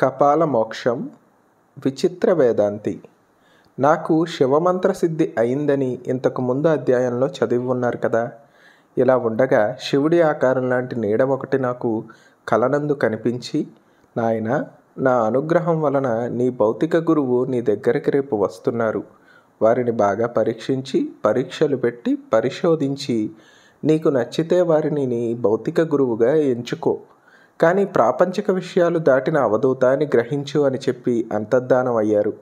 కపాల మోక్షం విచిత్ర వేదాంతి నాకు శివమంత్ర సిద్ధి అయిందని ఇంతకు ముందు అధ్యాయంలో చదివి ఉన్నారు కదా ఇలా ఉండగా శివుడి ఆకారం లాంటి నీడ ఒకటి నాకు కలనందు కనిపించి నాయన నా అనుగ్రహం వలన నీ భౌతిక గురువు నీ దగ్గరికి రేపు వస్తున్నారు వారిని బాగా పరీక్షించి పరీక్షలు పెట్టి పరిశోధించి నీకు నచ్చితే వారిని నీ భౌతిక గురువుగా ఎంచుకో కానీ ప్రాపంచిక విషయాలు దాటిన అవధూత అని గ్రహించు అని చెప్పి అంతర్ధానం అయ్యారు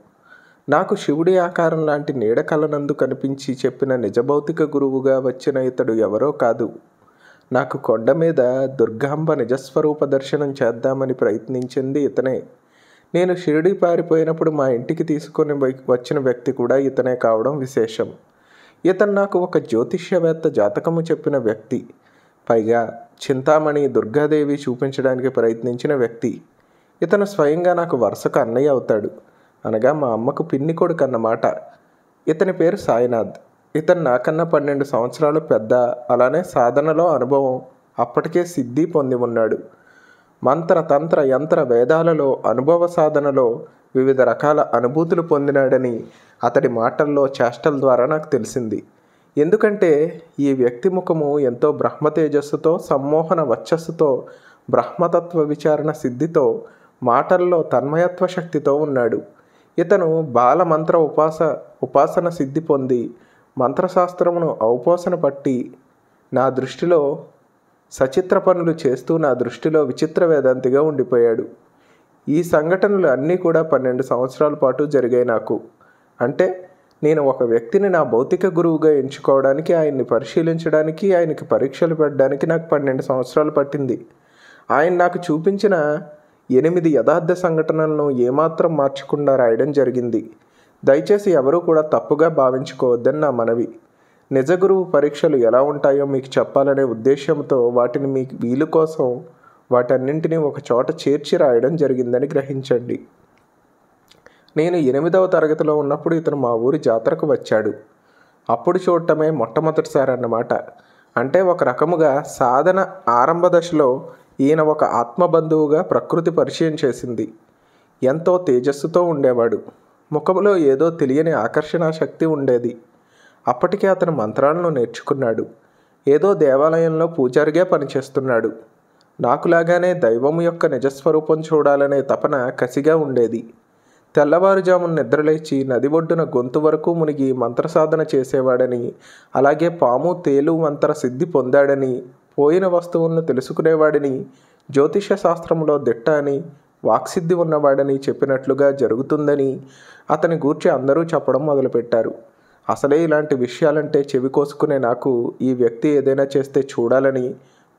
నాకు శివుడి ఆకారం లాంటి నీడ కలనందు కనిపించి చెప్పిన నిజభౌతిక గురువుగా వచ్చిన ఇతడు ఎవరో కాదు నాకు కొండ మీద దుర్గాంబ నిజస్వరూప దర్శనం చేద్దామని ప్రయత్నించింది ఇతనే నేను షిరిడి పారిపోయినప్పుడు మా ఇంటికి తీసుకొని వచ్చిన వ్యక్తి కూడా ఇతనే కావడం విశేషం ఇతను నాకు ఒక జ్యోతిష్యవేత్త జాతకము చెప్పిన వ్యక్తి పైగా చింతామణి దుర్గాదేవి చూపించడానికి ప్రయత్నించిన వ్యక్తి ఇతను స్వయంగా నాకు వరుసకు అన్నయ్య అవుతాడు అనగా మా అమ్మకు పిన్ని కొడుకు అన్నమాట ఇతని పేరు సాయినాథ్ ఇతను నాకన్నా పన్నెండు సంవత్సరాలు పెద్ద అలానే సాధనలో అనుభవం అప్పటికే సిద్ధి పొంది ఉన్నాడు మంత్ర తంత్ర యంత్ర వేదాలలో అనుభవ సాధనలో వివిధ రకాల అనుభూతులు పొందినాడని అతడి మాటల్లో చేష్టల ద్వారా నాకు తెలిసింది ఎందుకంటే ఈ వ్యక్తి ముఖము ఎంతో బ్రహ్మతేజస్సుతో సమ్మోహన వచ్చస్సుతో బ్రహ్మతత్వ విచారణ సిద్ధితో మాటల్లో తన్మయత్వ శక్తితో ఉన్నాడు ఇతను బాల మంత్ర ఉపాస ఉపాసన సిద్ధి పొంది మంత్రశాస్త్రమును ఔపోసన పట్టి నా దృష్టిలో సచిత్ర పనులు చేస్తూ నా దృష్టిలో విచిత్ర వేదాంతిగా ఉండిపోయాడు ఈ సంఘటనలు అన్నీ కూడా పన్నెండు సంవత్సరాల పాటు జరిగాయి నాకు అంటే నేను ఒక వ్యక్తిని నా భౌతిక గురువుగా ఎంచుకోవడానికి ఆయన్ని పరిశీలించడానికి ఆయనకి పరీక్షలు పెట్టడానికి నాకు పన్నెండు సంవత్సరాలు పట్టింది ఆయన నాకు చూపించిన ఎనిమిది యథార్థ సంఘటనలను ఏమాత్రం మార్చకుండా రాయడం జరిగింది దయచేసి ఎవరూ కూడా తప్పుగా భావించుకోవద్దని నా మనవి నిజ గురువు పరీక్షలు ఎలా ఉంటాయో మీకు చెప్పాలనే ఉద్దేశంతో వాటిని మీ వీలు కోసం వాటన్నింటినీ ఒక చోట చేర్చి రాయడం జరిగిందని గ్రహించండి నేను ఎనిమిదవ తరగతిలో ఉన్నప్పుడు ఇతను మా ఊరి జాతరకు వచ్చాడు అప్పుడు చూడటమే మొట్టమొదటిసారి అన్నమాట అంటే ఒక రకముగా సాధన ఆరంభ దశలో ఈయన ఒక ఆత్మబంధువుగా ప్రకృతి పరిచయం చేసింది ఎంతో తేజస్సుతో ఉండేవాడు ముఖంలో ఏదో తెలియని ఆకర్షణ శక్తి ఉండేది అప్పటికే అతను మంత్రాలను నేర్చుకున్నాడు ఏదో దేవాలయంలో పూజారిగా పనిచేస్తున్నాడు నాకులాగానే దైవం యొక్క నిజస్వరూపం చూడాలనే తపన కసిగా ఉండేది తెల్లవారుజామున నిద్రలేచి నది ఒడ్డున గొంతు వరకు మునిగి మంత్రసాధన చేసేవాడని అలాగే పాము తేలు మంత్ర సిద్ధి పొందాడని పోయిన వస్తువులను తెలుసుకునేవాడని జ్యోతిష శాస్త్రంలో దిట్ట అని వాక్సిద్ధి ఉన్నవాడని చెప్పినట్లుగా జరుగుతుందని అతని గూర్చి అందరూ చెప్పడం మొదలుపెట్టారు అసలే ఇలాంటి విషయాలంటే చెవి కోసుకునే నాకు ఈ వ్యక్తి ఏదైనా చేస్తే చూడాలని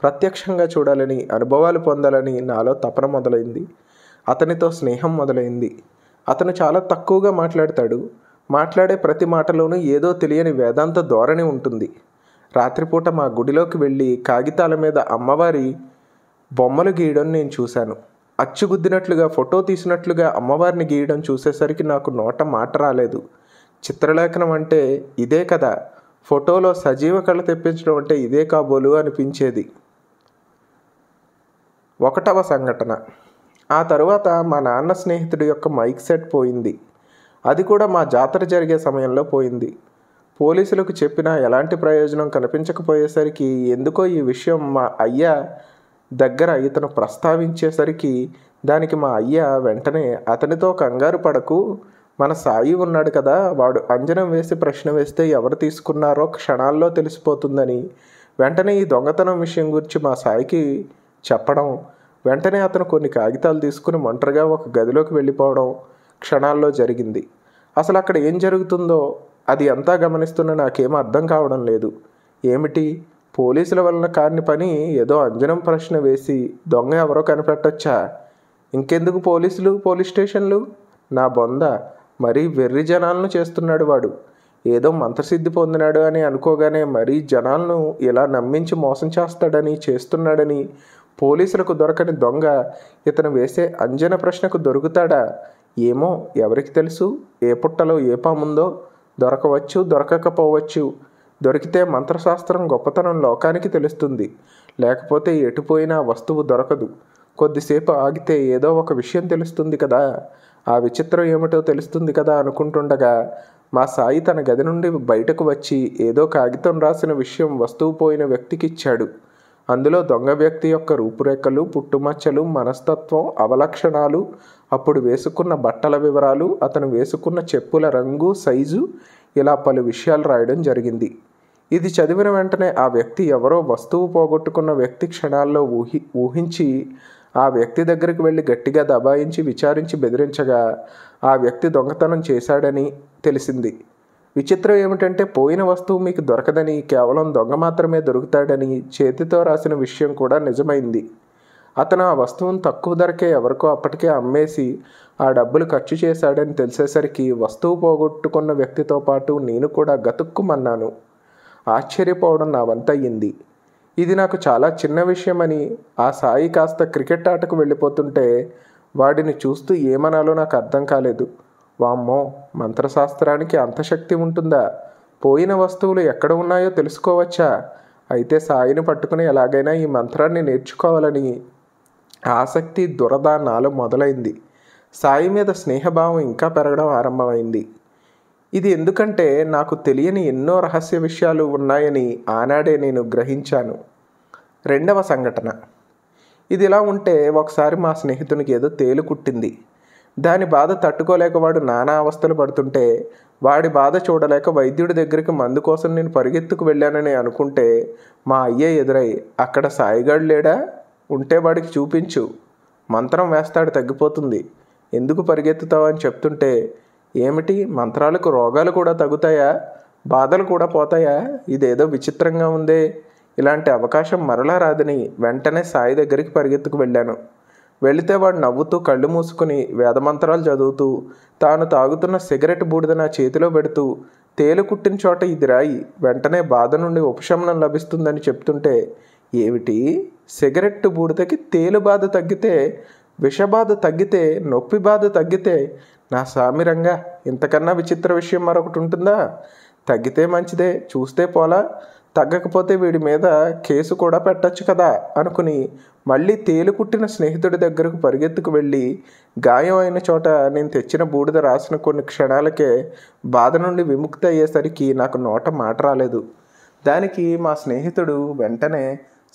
ప్రత్యక్షంగా చూడాలని అనుభవాలు పొందాలని నాలో తపన మొదలైంది అతనితో స్నేహం మొదలైంది అతను చాలా తక్కువగా మాట్లాడతాడు మాట్లాడే ప్రతి మాటలోనూ ఏదో తెలియని వేదాంత ధోరణి ఉంటుంది రాత్రిపూట మా గుడిలోకి వెళ్ళి కాగితాల మీద అమ్మవారి బొమ్మలు గీయడం నేను చూశాను అచ్చుగుద్దినట్లుగా ఫోటో తీసినట్లుగా అమ్మవారిని గీయడం చూసేసరికి నాకు నోట మాట రాలేదు చిత్రలేఖనం అంటే ఇదే కదా ఫోటోలో సజీవ కళ తెప్పించడం అంటే ఇదే కాబోలు అనిపించేది ఒకటవ సంఘటన ఆ తర్వాత మా నాన్న స్నేహితుడి యొక్క మైక్ సెట్ పోయింది అది కూడా మా జాతర జరిగే సమయంలో పోయింది పోలీసులకు చెప్పినా ఎలాంటి ప్రయోజనం కనిపించకపోయేసరికి ఎందుకో ఈ విషయం మా అయ్య దగ్గర ఇతను ప్రస్తావించేసరికి దానికి మా అయ్య వెంటనే అతనితో కంగారు పడకు మన సాయి ఉన్నాడు కదా వాడు అంజనం వేసి ప్రశ్న వేస్తే ఎవరు తీసుకున్నారో క్షణాల్లో తెలిసిపోతుందని వెంటనే ఈ దొంగతనం విషయం గురించి మా సాయికి చెప్పడం వెంటనే అతను కొన్ని కాగితాలు తీసుకుని ఒంటరిగా ఒక గదిలోకి వెళ్ళిపోవడం క్షణాల్లో జరిగింది అసలు అక్కడ ఏం జరుగుతుందో అది అంతా గమనిస్తున్న నాకేం అర్థం కావడం లేదు ఏమిటి పోలీసుల వలన కాని పని ఏదో అంజనం ప్రశ్న వేసి దొంగ ఎవరో కనిపెట్టచ్చా ఇంకెందుకు పోలీసులు పోలీస్ స్టేషన్లు నా బొంద మరీ వెర్రి జనాలను చేస్తున్నాడు వాడు ఏదో మంత్రసిద్ధి పొందినాడు అని అనుకోగానే మరీ జనాలను ఇలా నమ్మించి మోసం చేస్తాడని చేస్తున్నాడని పోలీసులకు దొరకని దొంగ ఇతను వేసే అంజన ప్రశ్నకు దొరుకుతాడా ఏమో ఎవరికి తెలుసు ఏ పుట్టలో ఏ పాముందో దొరకవచ్చు దొరకకపోవచ్చు దొరికితే మంత్రశాస్త్రం గొప్పతనం లోకానికి తెలుస్తుంది లేకపోతే ఎటుపోయినా వస్తువు దొరకదు కొద్దిసేపు ఆగితే ఏదో ఒక విషయం తెలుస్తుంది కదా ఆ విచిత్రం ఏమిటో తెలుస్తుంది కదా అనుకుంటుండగా మా సాయి తన గది నుండి బయటకు వచ్చి ఏదో కాగితం రాసిన విషయం వస్తువు పోయిన వ్యక్తికిచ్చాడు అందులో దొంగ వ్యక్తి యొక్క రూపురేఖలు పుట్టుమచ్చలు మనస్తత్వం అవలక్షణాలు అప్పుడు వేసుకున్న బట్టల వివరాలు అతను వేసుకున్న చెప్పుల రంగు సైజు ఇలా పలు విషయాలు రాయడం జరిగింది ఇది చదివిన వెంటనే ఆ వ్యక్తి ఎవరో వస్తువు పోగొట్టుకున్న వ్యక్తి క్షణాల్లో ఊహి ఊహించి ఆ వ్యక్తి దగ్గరికి వెళ్ళి గట్టిగా దబాయించి విచారించి బెదిరించగా ఆ వ్యక్తి దొంగతనం చేశాడని తెలిసింది విచిత్రం ఏమిటంటే పోయిన వస్తువు మీకు దొరకదని కేవలం దొంగ మాత్రమే దొరుకుతాడని చేతితో రాసిన విషయం కూడా నిజమైంది అతను ఆ వస్తువును తక్కువ ధరకే ఎవరికో అప్పటికే అమ్మేసి ఆ డబ్బులు ఖర్చు చేశాడని తెలిసేసరికి వస్తువు పోగొట్టుకున్న వ్యక్తితో పాటు నేను కూడా గతుక్కుమన్నాను ఆశ్చర్యపోవడం నా వంతయ్యింది ఇది నాకు చాలా చిన్న విషయమని ఆ సాయి కాస్త క్రికెట్ ఆటకు వెళ్ళిపోతుంటే వాడిని చూస్తూ ఏమనాలో నాకు అర్థం కాలేదు వామ్మో మంత్రశాస్త్రానికి అంతశక్తి ఉంటుందా పోయిన వస్తువులు ఎక్కడ ఉన్నాయో తెలుసుకోవచ్చా అయితే సాయిని పట్టుకుని ఎలాగైనా ఈ మంత్రాన్ని నేర్చుకోవాలని ఆసక్తి దురద నాలు మొదలైంది సాయి మీద స్నేహభావం ఇంకా పెరగడం ఆరంభమైంది ఇది ఎందుకంటే నాకు తెలియని ఎన్నో రహస్య విషయాలు ఉన్నాయని ఆనాడే నేను గ్రహించాను రెండవ సంఘటన ఇది ఇలా ఉంటే ఒకసారి మా స్నేహితునికి ఏదో తేలుకుట్టింది దాని బాధ తట్టుకోలేక వాడు నానా అవస్థలు పడుతుంటే వాడి బాధ చూడలేక వైద్యుడి దగ్గరికి మందు కోసం నేను పరిగెత్తుకు వెళ్ళానని అనుకుంటే మా అయ్యే ఎదురై అక్కడ సాయిగాడు లేడా ఉంటే వాడికి చూపించు మంత్రం వేస్తాడు తగ్గిపోతుంది ఎందుకు పరిగెత్తుతావు అని చెప్తుంటే ఏమిటి మంత్రాలకు రోగాలు కూడా తగ్గుతాయా బాధలు కూడా పోతాయా ఇదేదో విచిత్రంగా ఉందే ఇలాంటి అవకాశం మరలా రాదని వెంటనే సాయి దగ్గరికి పరిగెత్తుకు వెళ్ళాను వెళితే వాడు నవ్వుతూ కళ్ళు మూసుకుని వేదమంత్రాలు చదువుతూ తాను తాగుతున్న సిగరెట్ బూడిద నా చేతిలో పెడుతూ తేలు కుట్టిన చోట ఇది రాయి వెంటనే బాధ నుండి ఉపశమనం లభిస్తుందని చెప్తుంటే ఏమిటి సిగరెట్ బూడిదకి తేలు బాధ తగ్గితే విషబాధ తగ్గితే నొప్పి బాధ తగ్గితే నా సామిరంగా ఇంతకన్నా విచిత్ర విషయం మరొకటి ఉంటుందా తగ్గితే మంచిదే చూస్తే పోలా తగ్గకపోతే వీడి మీద కేసు కూడా పెట్టచ్చు కదా అనుకుని మళ్ళీ తేలుకుట్టిన స్నేహితుడి దగ్గరకు పరిగెత్తుకు వెళ్ళి గాయం అయిన చోట నేను తెచ్చిన బూడిద రాసిన కొన్ని క్షణాలకే బాధ నుండి విముక్తి అయ్యేసరికి నాకు నోట మాట రాలేదు దానికి మా స్నేహితుడు వెంటనే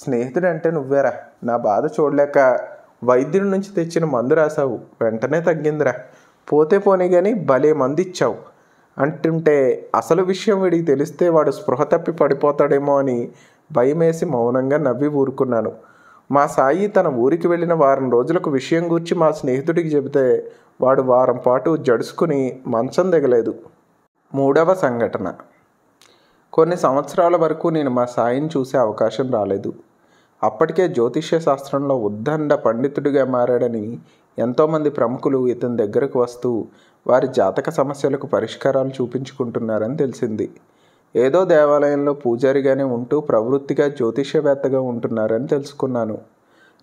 స్నేహితుడు అంటే నువ్వేరా నా బాధ చూడలేక వైద్యుడి నుంచి తెచ్చిన మందు రాసావు వెంటనే తగ్గిందిరా పోతే పోనీ కానీ భలే మంది ఇచ్చావు అంటుంటే అసలు విషయం వీడికి తెలిస్తే వాడు స్పృహ తప్పి పడిపోతాడేమో అని భయమేసి మౌనంగా నవ్వి ఊరుకున్నాను మా సాయి తన ఊరికి వెళ్ళిన వారం రోజులకు విషయం గూర్చి మా స్నేహితుడికి చెబితే వాడు వారం పాటు జడుసుకుని మంచం దిగలేదు మూడవ సంఘటన కొన్ని సంవత్సరాల వరకు నేను మా సాయిని చూసే అవకాశం రాలేదు అప్పటికే జ్యోతిష్య శాస్త్రంలో ఉద్దండ పండితుడిగా మారాడని ఎంతోమంది ప్రముఖులు ఇతని దగ్గరకు వస్తూ వారి జాతక సమస్యలకు పరిష్కారాలు చూపించుకుంటున్నారని తెలిసింది ఏదో దేవాలయంలో పూజారిగానే ఉంటూ ప్రవృత్తిగా జ్యోతిష్యవేత్తగా ఉంటున్నారని తెలుసుకున్నాను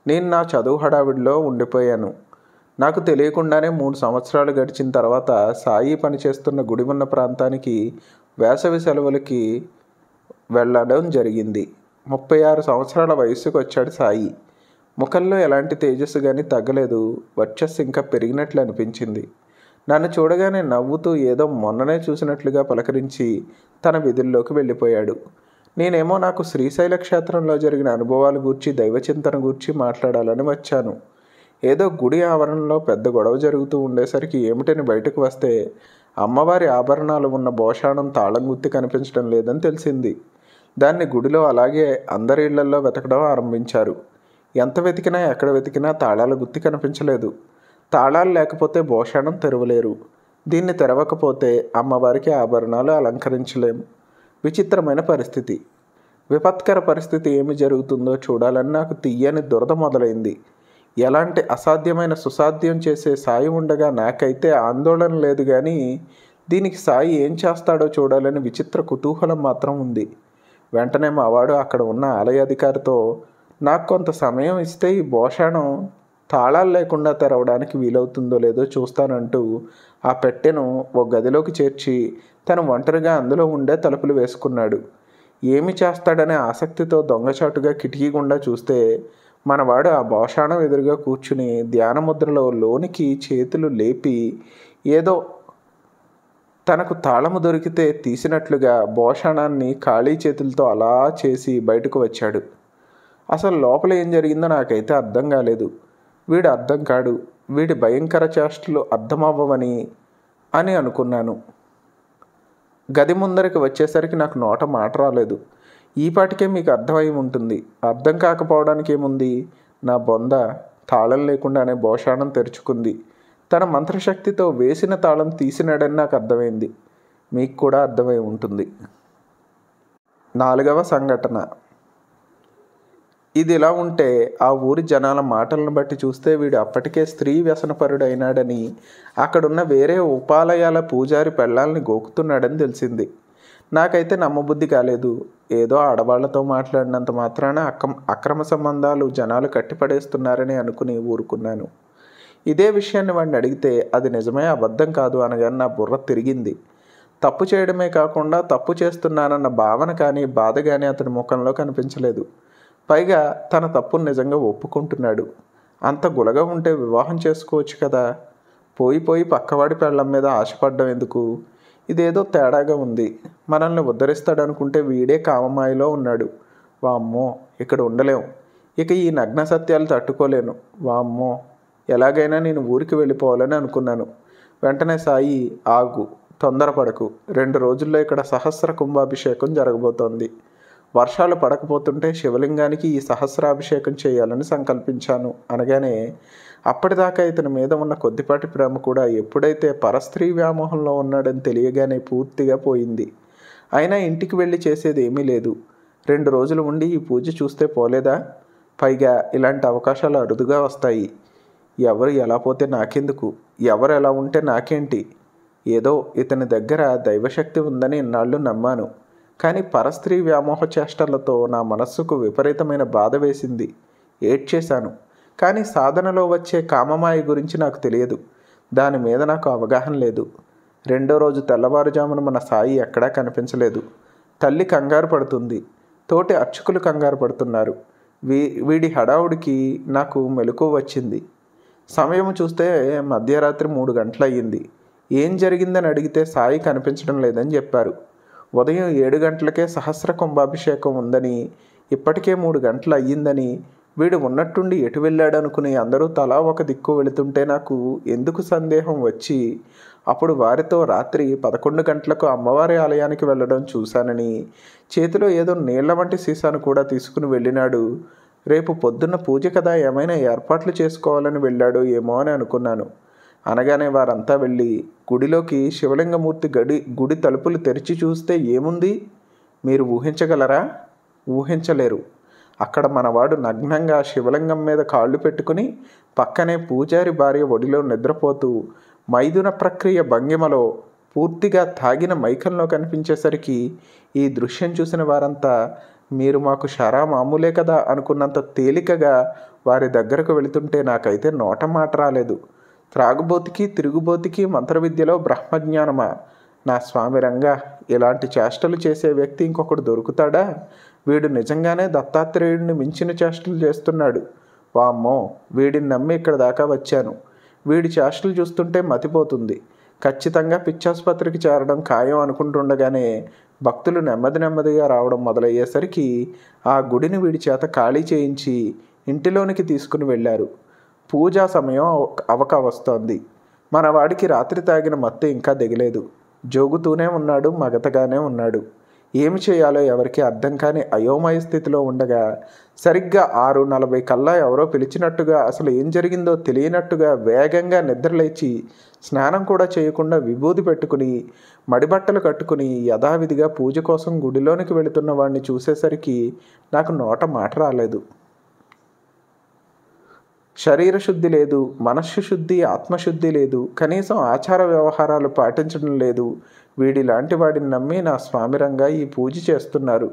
నేను నా చదువు హడావిడిలో ఉండిపోయాను నాకు తెలియకుండానే మూడు సంవత్సరాలు గడిచిన తర్వాత సాయి పనిచేస్తున్న గుడి ఉన్న ప్రాంతానికి వేసవి సెలవులకి వెళ్ళడం జరిగింది ముప్పై ఆరు సంవత్సరాల వయసుకు వచ్చాడు సాయి ముఖంలో ఎలాంటి తేజస్సు కానీ తగ్గలేదు వర్చస్సు ఇంకా పెరిగినట్లు అనిపించింది నన్ను చూడగానే నవ్వుతూ ఏదో మొన్ననే చూసినట్లుగా పలకరించి తన విధుల్లోకి వెళ్ళిపోయాడు నేనేమో నాకు శ్రీశైల క్షేత్రంలో జరిగిన అనుభవాలు గూర్చి దైవచింతన గూర్చి మాట్లాడాలని వచ్చాను ఏదో గుడి ఆవరణలో పెద్ద గొడవ జరుగుతూ ఉండేసరికి ఏమిటని బయటకు వస్తే అమ్మవారి ఆభరణాలు ఉన్న భోషాణం తాళం గుత్తి కనిపించడం లేదని తెలిసింది దాన్ని గుడిలో అలాగే అందరి ఇళ్లలో వెతకడం ఆరంభించారు ఎంత వెతికినా ఎక్కడ వెతికినా తాళాల గుత్తి కనిపించలేదు తాళాలు లేకపోతే భోషణం తెరవలేరు దీన్ని తెరవకపోతే అమ్మవారికి ఆభరణాలు అలంకరించలేము విచిత్రమైన పరిస్థితి విపత్కర పరిస్థితి ఏమి జరుగుతుందో చూడాలని నాకు తీయని దురద మొదలైంది ఎలాంటి అసాధ్యమైన సుసాధ్యం చేసే సాయి ఉండగా నాకైతే ఆందోళన లేదు కానీ దీనికి సాయి ఏం చేస్తాడో చూడాలని విచిత్ర కుతూహలం మాత్రం ఉంది వెంటనే మావాడు అక్కడ ఉన్న ఆలయాధికారితో నాకు కొంత సమయం ఇస్తే ఈ భోషాణం తాళాలు లేకుండా తెరవడానికి వీలవుతుందో లేదో చూస్తానంటూ ఆ పెట్టెను ఓ గదిలోకి చేర్చి తను ఒంటరిగా అందులో ఉండే తలుపులు వేసుకున్నాడు ఏమి చేస్తాడనే ఆసక్తితో దొంగచాటుగా కిటికీ గుండా చూస్తే మనవాడు ఆ భోషాణం ఎదురుగా కూర్చుని ధ్యానముద్రలో లోనికి చేతులు లేపి ఏదో తనకు తాళము దొరికితే తీసినట్లుగా భోషాణాన్ని ఖాళీ చేతులతో అలా చేసి బయటకు వచ్చాడు అసలు లోపల ఏం జరిగిందో నాకైతే అర్థం కాలేదు వీడు అర్థం కాడు వీడి భయంకర చేష్టలు అర్థమవ్వవని అని అనుకున్నాను గది ముందరికి వచ్చేసరికి నాకు నోట మాట రాలేదు ఈపాటికే మీకు అర్థమై ఉంటుంది అర్థం కాకపోవడానికి ఏముంది నా బొంద తాళం లేకుండానే భోషాణం తెరుచుకుంది తన మంత్రశక్తితో వేసిన తాళం తీసినాడని నాకు అర్థమైంది మీకు కూడా అర్థమై ఉంటుంది నాలుగవ సంఘటన ఇది ఇలా ఉంటే ఆ ఊరి జనాల మాటలను బట్టి చూస్తే వీడు అప్పటికే స్త్రీ వ్యసనపరుడైనాడని అక్కడున్న వేరే ఉపాలయాల పూజారి పెళ్ళాలని గోకుతున్నాడని తెలిసింది నాకైతే నమ్మబుద్ధి కాలేదు ఏదో ఆడవాళ్లతో మాట్లాడినంత మాత్రాన అక్రమ అక్రమ సంబంధాలు జనాలు కట్టిపడేస్తున్నారని అనుకుని ఊరుకున్నాను ఇదే విషయాన్ని వాడిని అడిగితే అది నిజమే అబద్ధం కాదు అనగానే నా బుర్ర తిరిగింది తప్పు చేయడమే కాకుండా తప్పు చేస్తున్నానన్న భావన కానీ బాధ కానీ అతని ముఖంలో కనిపించలేదు పైగా తన తప్పును నిజంగా ఒప్పుకుంటున్నాడు అంత గులగ ఉంటే వివాహం చేసుకోవచ్చు కదా పోయి పోయి పక్కవాడి పెళ్ళం మీద ఆశపడ్డం ఎందుకు ఇదేదో తేడాగా ఉంది మనల్ని ఉద్ధరిస్తాడనుకుంటే వీడే కామమాయిలో ఉన్నాడు వామ్మో ఇక్కడ ఉండలేం ఇక ఈ నగ్న సత్యాలు తట్టుకోలేను వామ్మో ఎలాగైనా నేను ఊరికి వెళ్ళిపోవాలని అనుకున్నాను వెంటనే సాయి ఆగు తొందరపడకు రెండు రోజుల్లో ఇక్కడ సహస్ర కుంభాభిషేకం జరగబోతోంది వర్షాలు పడకపోతుంటే శివలింగానికి ఈ సహస్రాభిషేకం చేయాలని సంకల్పించాను అనగానే అప్పటిదాకా ఇతని మీద ఉన్న కొద్దిపాటి ప్రేమ కూడా ఎప్పుడైతే పరస్త్రీ వ్యామోహంలో ఉన్నాడని తెలియగానే పూర్తిగా పోయింది అయినా ఇంటికి వెళ్ళి చేసేది ఏమీ లేదు రెండు రోజులు ఉండి ఈ పూజ చూస్తే పోలేదా పైగా ఇలాంటి అవకాశాలు అరుదుగా వస్తాయి ఎవరు ఎలా పోతే నాకెందుకు ఎవరు ఎలా ఉంటే నాకేంటి ఏదో ఇతని దగ్గర దైవశక్తి ఉందని ఇన్నాళ్ళు నమ్మాను కానీ పరస్త్రీ వ్యామోహ చేష్టలతో నా మనస్సుకు విపరీతమైన బాధ వేసింది ఏడ్చేశాను కానీ సాధనలో వచ్చే కామమాయ గురించి నాకు తెలియదు దాని మీద నాకు అవగాహన లేదు రెండో రోజు తెల్లవారుజామున మన సాయి ఎక్కడా కనిపించలేదు తల్లి కంగారు పడుతుంది తోటి అర్చకులు కంగారు పడుతున్నారు వీ వీడి హడావుడికి నాకు మెలకు వచ్చింది సమయం చూస్తే మధ్యరాత్రి మూడు గంటలయ్యింది ఏం జరిగిందని అడిగితే సాయి కనిపించడం లేదని చెప్పారు ఉదయం ఏడు గంటలకే సహస్ర కుంభాభిషేకం ఉందని ఇప్పటికే మూడు గంటలు అయ్యిందని వీడు ఉన్నట్టుండి ఎటు వెళ్ళాడనుకుని అందరూ తలా ఒక దిక్కు వెళుతుంటే నాకు ఎందుకు సందేహం వచ్చి అప్పుడు వారితో రాత్రి పదకొండు గంటలకు అమ్మవారి ఆలయానికి వెళ్ళడం చూశానని చేతిలో ఏదో నీళ్ల వంటి సీసాను కూడా తీసుకుని వెళ్ళినాడు రేపు పొద్దున్న పూజ కదా ఏమైనా ఏర్పాట్లు చేసుకోవాలని వెళ్ళాడో ఏమో అని అనుకున్నాను అనగానే వారంతా వెళ్ళి గుడిలోకి శివలింగమూర్తి గడి గుడి తలుపులు తెరిచి చూస్తే ఏముంది మీరు ఊహించగలరా ఊహించలేరు అక్కడ మనవాడు నగ్నంగా శివలింగం మీద కాళ్ళు పెట్టుకుని పక్కనే పూజారి భార్య ఒడిలో నిద్రపోతూ మైదున ప్రక్రియ భంగిమలో పూర్తిగా తాగిన మైకంలో కనిపించేసరికి ఈ దృశ్యం చూసిన వారంతా మీరు మాకు షరా మామూలే కదా అనుకున్నంత తేలికగా వారి దగ్గరకు వెళుతుంటే నాకైతే నోట మాట రాలేదు త్రాగుబోతికి తిరుగుబోతికి మంత్రవిద్యలో బ్రహ్మజ్ఞానమా నా స్వామి రంగా ఇలాంటి చేష్టలు చేసే వ్యక్తి ఇంకొకడు దొరుకుతాడా వీడు నిజంగానే దత్తాత్రేయుడిని మించిన చేష్టలు చేస్తున్నాడు వామ్మో వీడిని నమ్మి ఇక్కడ దాకా వచ్చాను వీడి చేష్టలు చూస్తుంటే మతిపోతుంది ఖచ్చితంగా పిచ్చాసుపత్రికి చేరడం ఖాయం అనుకుంటుండగానే భక్తులు నెమ్మది నెమ్మదిగా రావడం మొదలయ్యేసరికి ఆ గుడిని వీడి చేత ఖాళీ చేయించి ఇంటిలోనికి తీసుకుని వెళ్ళారు పూజా సమయం అవక వస్తోంది మన వాడికి రాత్రి తాగిన మత్తు ఇంకా దిగలేదు జోగుతూనే ఉన్నాడు మగతగానే ఉన్నాడు ఏమి చేయాలో ఎవరికి అర్థం కాని అయోమయ స్థితిలో ఉండగా సరిగ్గా ఆరు నలభై కల్లా ఎవరో పిలిచినట్టుగా అసలు ఏం జరిగిందో తెలియనట్టుగా వేగంగా నిద్రలేచి స్నానం కూడా చేయకుండా విభూది పెట్టుకుని మడిబట్టలు కట్టుకుని యథావిధిగా పూజ కోసం గుడిలోనికి వెళుతున్న వాడిని చూసేసరికి నాకు నోట మాట రాలేదు శరీర శుద్ధి లేదు మనస్సు శుద్ధి ఆత్మశుద్ధి లేదు కనీసం ఆచార వ్యవహారాలు పాటించడం లేదు వీడి లాంటి వాడిని నమ్మి నా స్వామిరంగా ఈ పూజ చేస్తున్నారు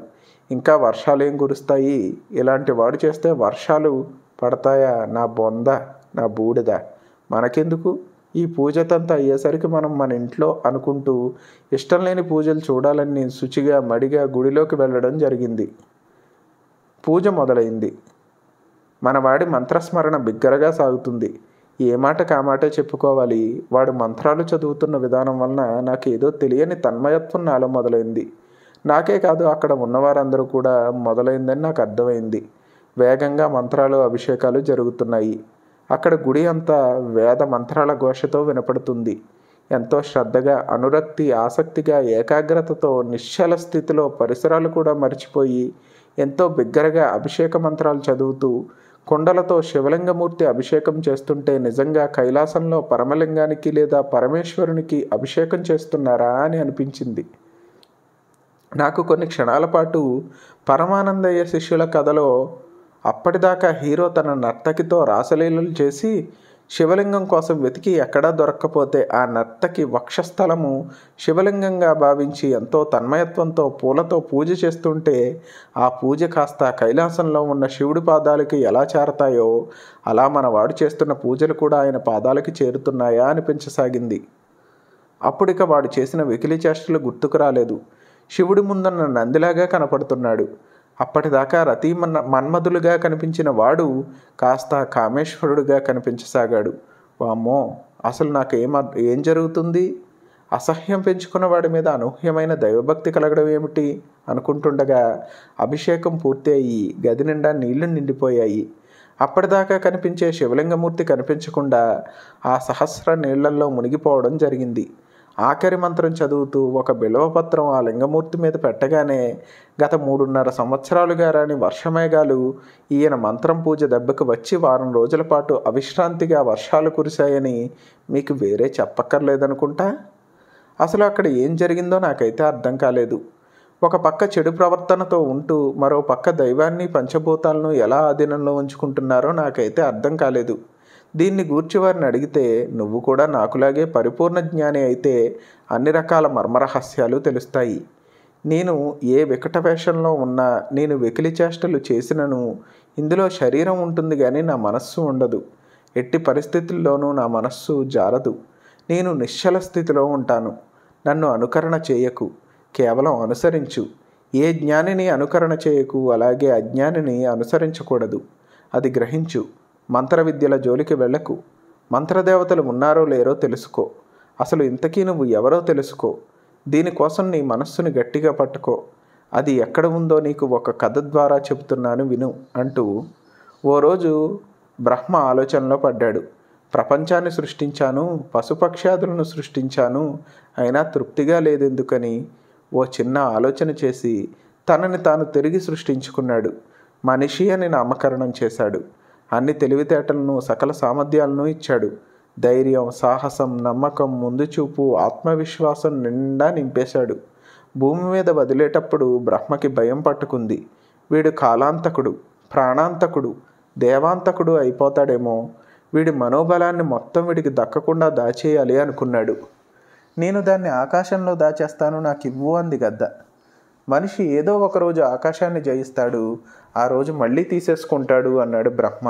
ఇంకా వర్షాలు ఏం కురుస్తాయి ఇలాంటి వాడు చేస్తే వర్షాలు పడతాయా నా బొంద నా బూడిద మనకెందుకు ఈ పూజతంతా అయ్యేసరికి మనం మన ఇంట్లో అనుకుంటూ ఇష్టం లేని పూజలు చూడాలని శుచిగా మడిగా గుడిలోకి వెళ్ళడం జరిగింది పూజ మొదలైంది మనవాడి మంత్రస్మరణ బిగ్గరగా సాగుతుంది ఏ మాట కామాటే చెప్పుకోవాలి వాడు మంత్రాలు చదువుతున్న విధానం వలన నాకు ఏదో తెలియని తన్మయత్వం నాలో మొదలైంది నాకే కాదు అక్కడ ఉన్నవారందరూ కూడా మొదలైందని నాకు అర్థమైంది వేగంగా మంత్రాలు అభిషేకాలు జరుగుతున్నాయి అక్కడ గుడి అంతా వేద మంత్రాల ఘోషతో వినపడుతుంది ఎంతో శ్రద్ధగా అనురక్తి ఆసక్తిగా ఏకాగ్రతతో నిశ్చల స్థితిలో పరిసరాలు కూడా మర్చిపోయి ఎంతో బిగ్గరగా అభిషేక మంత్రాలు చదువుతూ కొండలతో శివలింగమూర్తి అభిషేకం చేస్తుంటే నిజంగా కైలాసంలో పరమలింగానికి లేదా పరమేశ్వరునికి అభిషేకం చేస్తున్నారా అని అనిపించింది నాకు కొన్ని క్షణాల పాటు పరమానందయ్య శిష్యుల కథలో అప్పటిదాకా హీరో తన నర్తకితో రాసలీలలు చేసి శివలింగం కోసం వెతికి ఎక్కడా దొరక్కపోతే ఆ నర్తకి వక్షస్థలము శివలింగంగా భావించి ఎంతో తన్మయత్వంతో పూలతో పూజ చేస్తుంటే ఆ పూజ కాస్త కైలాసంలో ఉన్న శివుడి పాదాలకి ఎలా చేరతాయో అలా మనవాడు చేస్తున్న పూజలు కూడా ఆయన పాదాలకి చేరుతున్నాయా అనిపించసాగింది అప్పుడిక వాడు చేసిన వికిలి చేష్టలు గుర్తుకు రాలేదు శివుడి ముందున్న నందిలాగా కనపడుతున్నాడు అప్పటిదాకా రతి మన్ మన్మధులుగా కనిపించిన వాడు కాస్త కామేశ్వరుడుగా కనిపించసాగాడు వామ్మో అసలు నాకు ఏమ ఏం జరుగుతుంది అసహ్యం పెంచుకున్న వాడి మీద అనూహ్యమైన దైవభక్తి కలగడం ఏమిటి అనుకుంటుండగా అభిషేకం పూర్తి అయ్యి గది నిండా నీళ్లు నిండిపోయాయి అప్పటిదాకా కనిపించే శివలింగమూర్తి కనిపించకుండా ఆ సహస్ర నీళ్లల్లో మునిగిపోవడం జరిగింది ఆఖరి మంత్రం చదువుతూ ఒక బిలవపత్రం ఆ లింగమూర్తి మీద పెట్టగానే గత మూడున్నర సంవత్సరాలుగా రాని వర్షమేఘాలు ఈయన మంత్రం పూజ దెబ్బకు వచ్చి వారం రోజుల పాటు అవిశ్రాంతిగా వర్షాలు కురిశాయని మీకు వేరే చెప్పక్కర్లేదనుకుంటా అసలు అక్కడ ఏం జరిగిందో నాకైతే అర్థం కాలేదు ఒక పక్క చెడు ప్రవర్తనతో ఉంటూ మరో పక్క దైవాన్ని పంచభూతాలను ఎలా ఆధీనంలో ఉంచుకుంటున్నారో నాకైతే అర్థం కాలేదు దీన్ని గూర్చి వారిని అడిగితే నువ్వు కూడా నాకులాగే పరిపూర్ణ జ్ఞాని అయితే అన్ని రకాల మర్మరహస్యాలు తెలుస్తాయి నేను ఏ వికట వేషంలో ఉన్నా నేను వెకిలి చేష్టలు చేసినను ఇందులో శరీరం ఉంటుంది కానీ నా మనస్సు ఉండదు ఎట్టి పరిస్థితుల్లోనూ నా మనస్సు జారదు నేను నిశ్చల స్థితిలో ఉంటాను నన్ను అనుకరణ చేయకు కేవలం అనుసరించు ఏ జ్ఞానిని అనుకరణ చేయకు అలాగే అజ్ఞానిని అనుసరించకూడదు అది గ్రహించు మంత్ర విద్యల జోలికి వెళ్ళకు మంత్రదేవతలు ఉన్నారో లేరో తెలుసుకో అసలు ఇంతకీ నువ్వు ఎవరో తెలుసుకో దీనికోసం నీ మనస్సును గట్టిగా పట్టుకో అది ఎక్కడ ఉందో నీకు ఒక కథ ద్వారా చెబుతున్నాను విను అంటూ ఓ రోజు బ్రహ్మ ఆలోచనలో పడ్డాడు ప్రపంచాన్ని సృష్టించాను పశుపక్ష్యాదులను సృష్టించాను అయినా తృప్తిగా లేదెందుకని ఓ చిన్న ఆలోచన చేసి తనని తాను తిరిగి సృష్టించుకున్నాడు మనిషి అని నామకరణం చేశాడు అన్ని తెలివితేటలను సకల సామర్థ్యాలను ఇచ్చాడు ధైర్యం సాహసం నమ్మకం ముందుచూపు ఆత్మవిశ్వాసం నిండా నింపేశాడు భూమి మీద వదిలేటప్పుడు బ్రహ్మకి భయం పట్టుకుంది వీడు కాలాంతకుడు ప్రాణాంతకుడు దేవాంతకుడు అయిపోతాడేమో వీడి మనోబలాన్ని మొత్తం వీడికి దక్కకుండా దాచేయాలి అనుకున్నాడు నేను దాన్ని ఆకాశంలో దాచేస్తాను నాకు ఇవ్వు అంది గద్ద మనిషి ఏదో ఒకరోజు ఆకాశాన్ని జయిస్తాడు ఆ రోజు మళ్ళీ తీసేసుకుంటాడు అన్నాడు బ్రహ్మ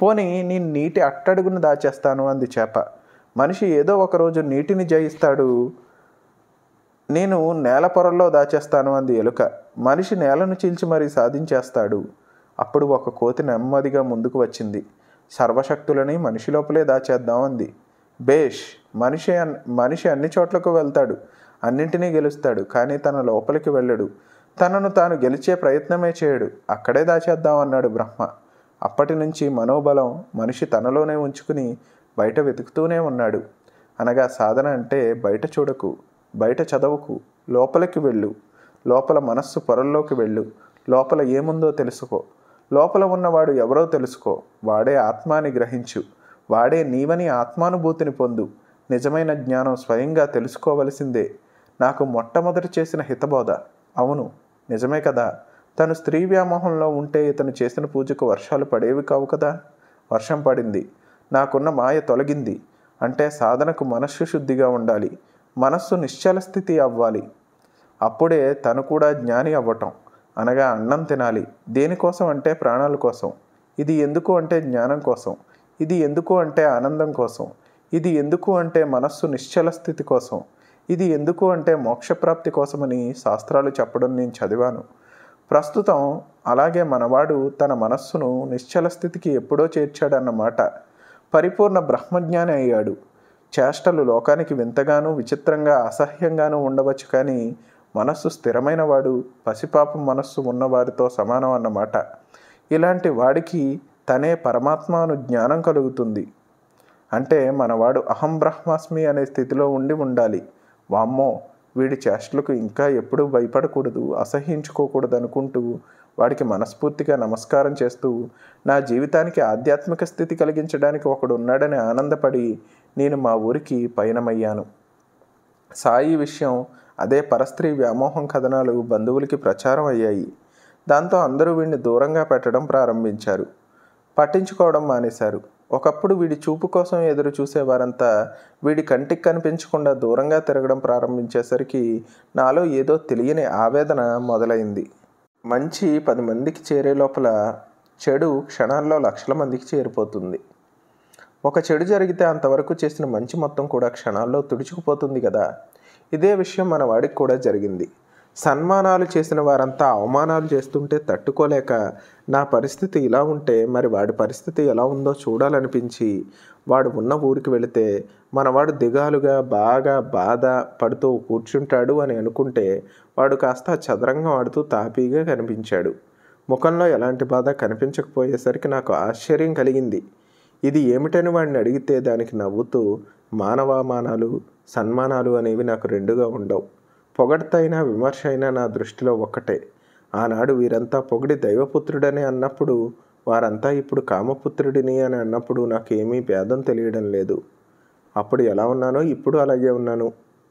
పోని నేను నీటి అట్టడుగున దాచేస్తాను అంది చేప మనిషి ఏదో ఒకరోజు నీటిని జయిస్తాడు నేను నేల పొరల్లో దాచేస్తాను అంది ఎలుక మనిషి నేలను చీల్చి మరీ సాధించేస్తాడు అప్పుడు ఒక కోతి నెమ్మదిగా ముందుకు వచ్చింది సర్వశక్తులని మనిషి లోపలే దాచేద్దాం అంది బేష్ మనిషి మనిషి అన్ని చోట్లకు వెళ్తాడు అన్నింటినీ గెలుస్తాడు కానీ తన లోపలికి వెళ్ళడు తనను తాను గెలిచే ప్రయత్నమే చేయడు అక్కడే దాచేద్దాం అన్నాడు బ్రహ్మ అప్పటి నుంచి మనోబలం మనిషి తనలోనే ఉంచుకుని బయట వెతుకుతూనే ఉన్నాడు అనగా సాధన అంటే బయట చూడకు బయట చదవకు లోపలికి వెళ్ళు లోపల మనస్సు పొరల్లోకి వెళ్ళు లోపల ఏముందో తెలుసుకో లోపల ఉన్నవాడు ఎవరో తెలుసుకో వాడే ఆత్మాని గ్రహించు వాడే నీవని ఆత్మానుభూతిని పొందు నిజమైన జ్ఞానం స్వయంగా తెలుసుకోవలసిందే నాకు మొట్టమొదటి చేసిన హితబోధ అవును నిజమే కదా తను స్త్రీ వ్యామోహంలో ఉంటే ఇతను చేసిన పూజకు వర్షాలు పడేవి కావు కదా వర్షం పడింది నాకున్న మాయ తొలగింది అంటే సాధనకు మనస్సు శుద్ధిగా ఉండాలి మనస్సు నిశ్చల స్థితి అవ్వాలి అప్పుడే తను కూడా జ్ఞాని అవ్వటం అనగా అన్నం తినాలి దేనికోసం అంటే ప్రాణాల కోసం ఇది ఎందుకు అంటే జ్ఞానం కోసం ఇది ఎందుకు అంటే ఆనందం కోసం ఇది ఎందుకు అంటే మనస్సు నిశ్చల స్థితి కోసం ఇది ఎందుకు అంటే మోక్షప్రాప్తి కోసమని శాస్త్రాలు చెప్పడం నేను చదివాను ప్రస్తుతం అలాగే మనవాడు తన మనస్సును నిశ్చల స్థితికి ఎప్పుడో చేర్చాడన్నమాట పరిపూర్ణ బ్రహ్మజ్ఞాని అయ్యాడు చేష్టలు లోకానికి వింతగానూ విచిత్రంగా అసహ్యంగానూ ఉండవచ్చు కానీ మనస్సు స్థిరమైన వాడు పసిపాపం మనస్సు ఉన్నవారితో సమానం అన్నమాట ఇలాంటి వాడికి తనే పరమాత్మను జ్ఞానం కలుగుతుంది అంటే మనవాడు అహం బ్రహ్మాస్మి అనే స్థితిలో ఉండి ఉండాలి వామ్మో వీడి చేష్టలకు ఇంకా ఎప్పుడూ భయపడకూడదు అసహించుకోకూడదు అనుకుంటూ వాడికి మనస్ఫూర్తిగా నమస్కారం చేస్తూ నా జీవితానికి ఆధ్యాత్మిక స్థితి కలిగించడానికి ఒకడు ఉన్నాడని ఆనందపడి నేను మా ఊరికి పయనమయ్యాను సాయి విషయం అదే పరస్త్రీ వ్యామోహం కథనాలు బంధువులకి ప్రచారం అయ్యాయి దాంతో అందరూ వీడిని దూరంగా పెట్టడం ప్రారంభించారు పట్టించుకోవడం మానేశారు ఒకప్పుడు వీడి చూపు కోసం ఎదురు చూసేవారంతా వీడి కంటికి కనిపించకుండా దూరంగా తిరగడం ప్రారంభించేసరికి నాలో ఏదో తెలియని ఆవేదన మొదలైంది మంచి పది మందికి చేరే లోపల చెడు క్షణాల్లో లక్షల మందికి చేరిపోతుంది ఒక చెడు జరిగితే అంతవరకు చేసిన మంచి మొత్తం కూడా క్షణాల్లో తుడుచుకుపోతుంది కదా ఇదే విషయం మన వాడికి కూడా జరిగింది సన్మానాలు చేసిన వారంతా అవమానాలు చేస్తుంటే తట్టుకోలేక నా పరిస్థితి ఇలా ఉంటే మరి వాడి పరిస్థితి ఎలా ఉందో చూడాలనిపించి వాడు ఉన్న ఊరికి వెళితే మనవాడు దిగాలుగా బాగా బాధ పడుతూ కూర్చుంటాడు అని అనుకుంటే వాడు కాస్త చదరంగా ఆడుతూ తాపీగా కనిపించాడు ముఖంలో ఎలాంటి బాధ కనిపించకపోయేసరికి నాకు ఆశ్చర్యం కలిగింది ఇది ఏమిటని వాడిని అడిగితే దానికి నవ్వుతూ మానవామానాలు సన్మానాలు అనేవి నాకు రెండుగా ఉండవు పొగడ్తైనా విమర్శ అయినా నా దృష్టిలో ఒక్కటే ఆనాడు వీరంతా పొగిడి దైవపుత్రుడని అన్నప్పుడు వారంతా ఇప్పుడు కామపుత్రుడిని అని అన్నప్పుడు నాకేమీ భేదం తెలియడం లేదు అప్పుడు ఎలా ఉన్నానో ఇప్పుడు అలాగే ఉన్నాను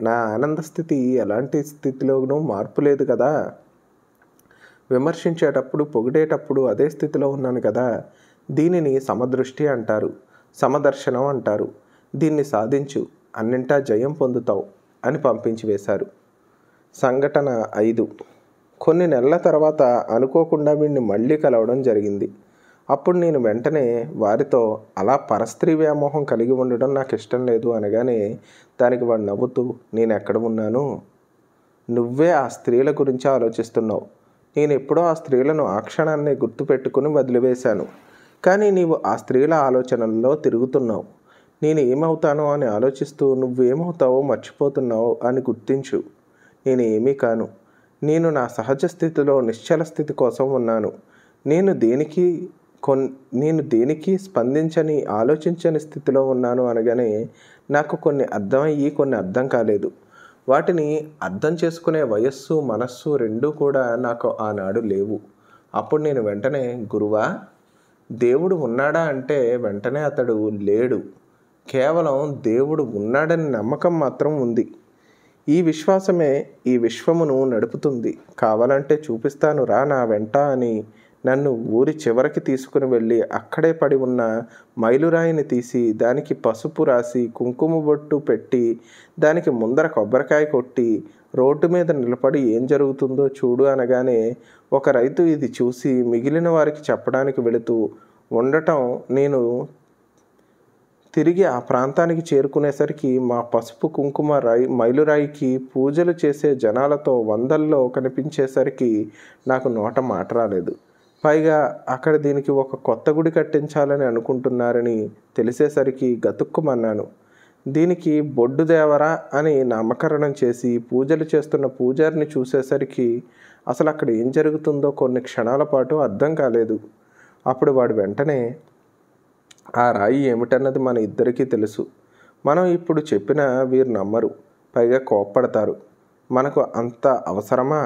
నా ఆనంద స్థితి ఎలాంటి స్థితిలోనూ మార్పు లేదు కదా విమర్శించేటప్పుడు పొగిడేటప్పుడు అదే స్థితిలో ఉన్నాను కదా దీనిని సమదృష్టి అంటారు సమదర్శనం అంటారు దీన్ని సాధించు అన్నింటా జయం పొందుతావు అని పంపించి వేశారు సంఘటన ఐదు కొన్ని నెలల తర్వాత అనుకోకుండా వీడిని మళ్ళీ కలవడం జరిగింది అప్పుడు నేను వెంటనే వారితో అలా పరస్త్రీ వ్యామోహం కలిగి ఉండడం నాకు ఇష్టం లేదు అనగానే దానికి వాడు నవ్వుతూ నేను ఎక్కడ ఉన్నాను నువ్వే ఆ స్త్రీల గురించి ఆలోచిస్తున్నావు నేను ఎప్పుడో ఆ స్త్రీలను ఆ క్షణాన్ని గుర్తుపెట్టుకుని వదిలివేశాను కానీ నీవు ఆ స్త్రీల ఆలోచనల్లో తిరుగుతున్నావు నేను ఏమవుతానో అని ఆలోచిస్తూ నువ్వేమవుతావో మర్చిపోతున్నావు అని గుర్తించు నేను ఏమీ కాను నేను నా సహజ స్థితిలో నిశ్చల స్థితి కోసం ఉన్నాను నేను దేనికి కొన్ నేను దేనికి స్పందించని ఆలోచించని స్థితిలో ఉన్నాను అనగానే నాకు కొన్ని అర్థమయ్యి కొన్ని అర్థం కాలేదు వాటిని అర్థం చేసుకునే వయస్సు మనస్సు రెండూ కూడా నాకు ఆనాడు లేవు అప్పుడు నేను వెంటనే గురువా దేవుడు ఉన్నాడా అంటే వెంటనే అతడు లేడు కేవలం దేవుడు ఉన్నాడని నమ్మకం మాత్రం ఉంది ఈ విశ్వాసమే ఈ విశ్వమును నడుపుతుంది కావాలంటే చూపిస్తాను రా నా వెంట అని నన్ను ఊరి చివరికి తీసుకుని వెళ్ళి అక్కడే పడి ఉన్న మైలురాయిని తీసి దానికి పసుపు రాసి కుంకుమ బొట్టు పెట్టి దానికి ముందర కొబ్బరికాయ కొట్టి రోడ్డు మీద నిలబడి ఏం జరుగుతుందో చూడు అనగానే ఒక రైతు ఇది చూసి మిగిలిన వారికి చెప్పడానికి వెళుతూ ఉండటం నేను తిరిగి ఆ ప్రాంతానికి చేరుకునేసరికి మా పసుపు కుంకుమ రాయి మైలురాయికి పూజలు చేసే జనాలతో వందల్లో కనిపించేసరికి నాకు నోట మాట రాలేదు పైగా అక్కడ దీనికి ఒక కొత్త గుడి కట్టించాలని అనుకుంటున్నారని తెలిసేసరికి గతుక్కుమన్నాను దీనికి బొడ్డు దేవరా అని నామకరణం చేసి పూజలు చేస్తున్న పూజారిని చూసేసరికి అసలు అక్కడ ఏం జరుగుతుందో కొన్ని క్షణాల పాటు అర్థం కాలేదు అప్పుడు వాడు వెంటనే ఆ రాయి ఏమిటన్నది మన ఇద్దరికీ తెలుసు మనం ఇప్పుడు చెప్పినా వీరు నమ్మరు పైగా కోప్పడతారు మనకు అంత అవసరమా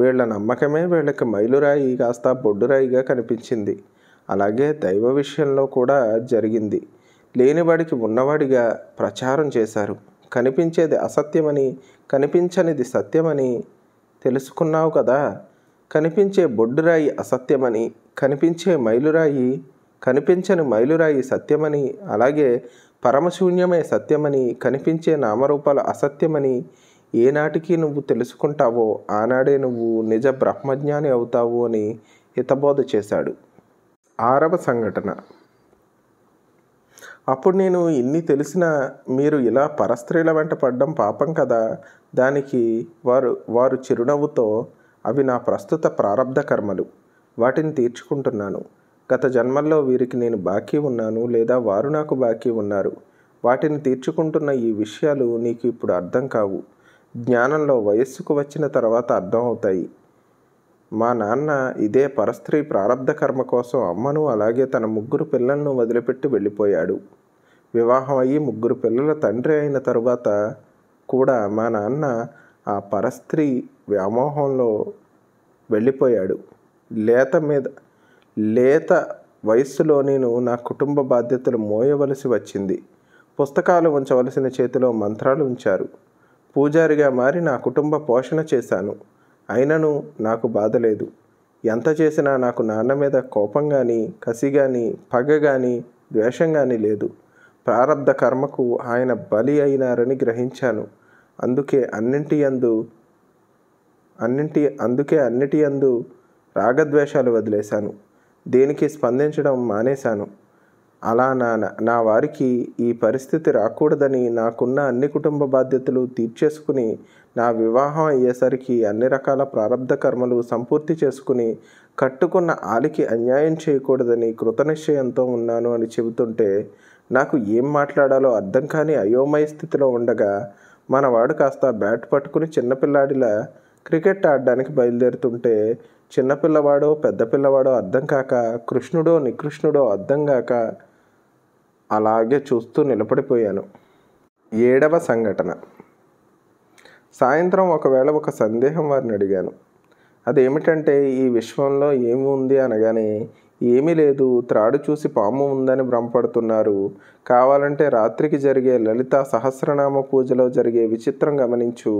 వీళ్ళ నమ్మకమే వీళ్ళకి మైలురాయి కాస్త బొడ్డురాయిగా కనిపించింది అలాగే దైవ విషయంలో కూడా జరిగింది లేనివాడికి ఉన్నవాడిగా ప్రచారం చేశారు కనిపించేది అసత్యమని కనిపించనిది సత్యమని తెలుసుకున్నావు కదా కనిపించే బొడ్డురాయి అసత్యమని కనిపించే మైలురాయి కనిపించని మైలురాయి సత్యమని అలాగే పరమశూన్యమే సత్యమని కనిపించే నామరూపాలు అసత్యమని ఏనాటికి నువ్వు తెలుసుకుంటావో ఆనాడే నువ్వు నిజ బ్రహ్మజ్ఞాని అవుతావు అని హితబోధ చేశాడు ఆరవ సంఘటన అప్పుడు నేను ఇన్ని తెలిసినా మీరు ఇలా పరస్త్రీల వెంట పడ్డం పాపం కదా దానికి వారు వారు చిరునవ్వుతో అవి నా ప్రస్తుత ప్రారంధ కర్మలు వాటిని తీర్చుకుంటున్నాను గత జన్మల్లో వీరికి నేను బాకీ ఉన్నాను లేదా వారు నాకు బాకీ ఉన్నారు వాటిని తీర్చుకుంటున్న ఈ విషయాలు నీకు ఇప్పుడు అర్థం కావు జ్ఞానంలో వయస్సుకు వచ్చిన తర్వాత అర్థం అవుతాయి మా నాన్న ఇదే పరస్త్రీ ప్రారంధ కర్మ కోసం అమ్మను అలాగే తన ముగ్గురు పిల్లలను వదిలిపెట్టి వెళ్ళిపోయాడు వివాహం అయ్యి ముగ్గురు పిల్లల తండ్రి అయిన తరువాత కూడా మా నాన్న ఆ పరస్త్రీ వ్యామోహంలో వెళ్ళిపోయాడు లేత మీద లేత నేను నా కుటుంబ బాధ్యతలు మోయవలసి వచ్చింది పుస్తకాలు ఉంచవలసిన చేతిలో మంత్రాలు ఉంచారు పూజారిగా మారి నా కుటుంబ పోషణ చేశాను అయినను నాకు బాధ లేదు ఎంత చేసినా నాకు నాన్న మీద కోపం కానీ కసి కానీ పగ కానీ ద్వేషం కానీ లేదు ప్రారంధ కర్మకు ఆయన బలి అయినారని గ్రహించాను అందుకే అన్నింటి అందు అన్నింటి అందుకే అన్నిటి అందు రాగద్వేషాలు వదిలేశాను దీనికి స్పందించడం మానేశాను అలా నా నా వారికి ఈ పరిస్థితి రాకూడదని నాకున్న అన్ని కుటుంబ బాధ్యతలు తీర్చేసుకుని నా వివాహం అయ్యేసరికి అన్ని రకాల ప్రారంధ కర్మలు సంపూర్తి చేసుకుని కట్టుకున్న ఆలికి అన్యాయం చేయకూడదని కృతనిశ్చయంతో ఉన్నాను అని చెబుతుంటే నాకు ఏం మాట్లాడాలో అర్థం కాని అయోమయ స్థితిలో ఉండగా మనవాడు కాస్త బ్యాట్ పట్టుకుని చిన్నపిల్లాడిలా క్రికెట్ ఆడడానికి బయలుదేరుతుంటే చిన్నపిల్లవాడో పెద్ద పిల్లవాడో అర్థం కాక కృష్ణుడో నికృష్ణుడో అర్థం కాక అలాగే చూస్తూ నిలబడిపోయాను ఏడవ సంఘటన సాయంత్రం ఒకవేళ ఒక సందేహం వారిని అడిగాను అదేమిటంటే ఈ విశ్వంలో ఏమి ఉంది అనగానే ఏమీ లేదు త్రాడు చూసి పాము ఉందని భ్రమపడుతున్నారు కావాలంటే రాత్రికి జరిగే లలిత సహస్రనామ పూజలో జరిగే విచిత్రం గమనించు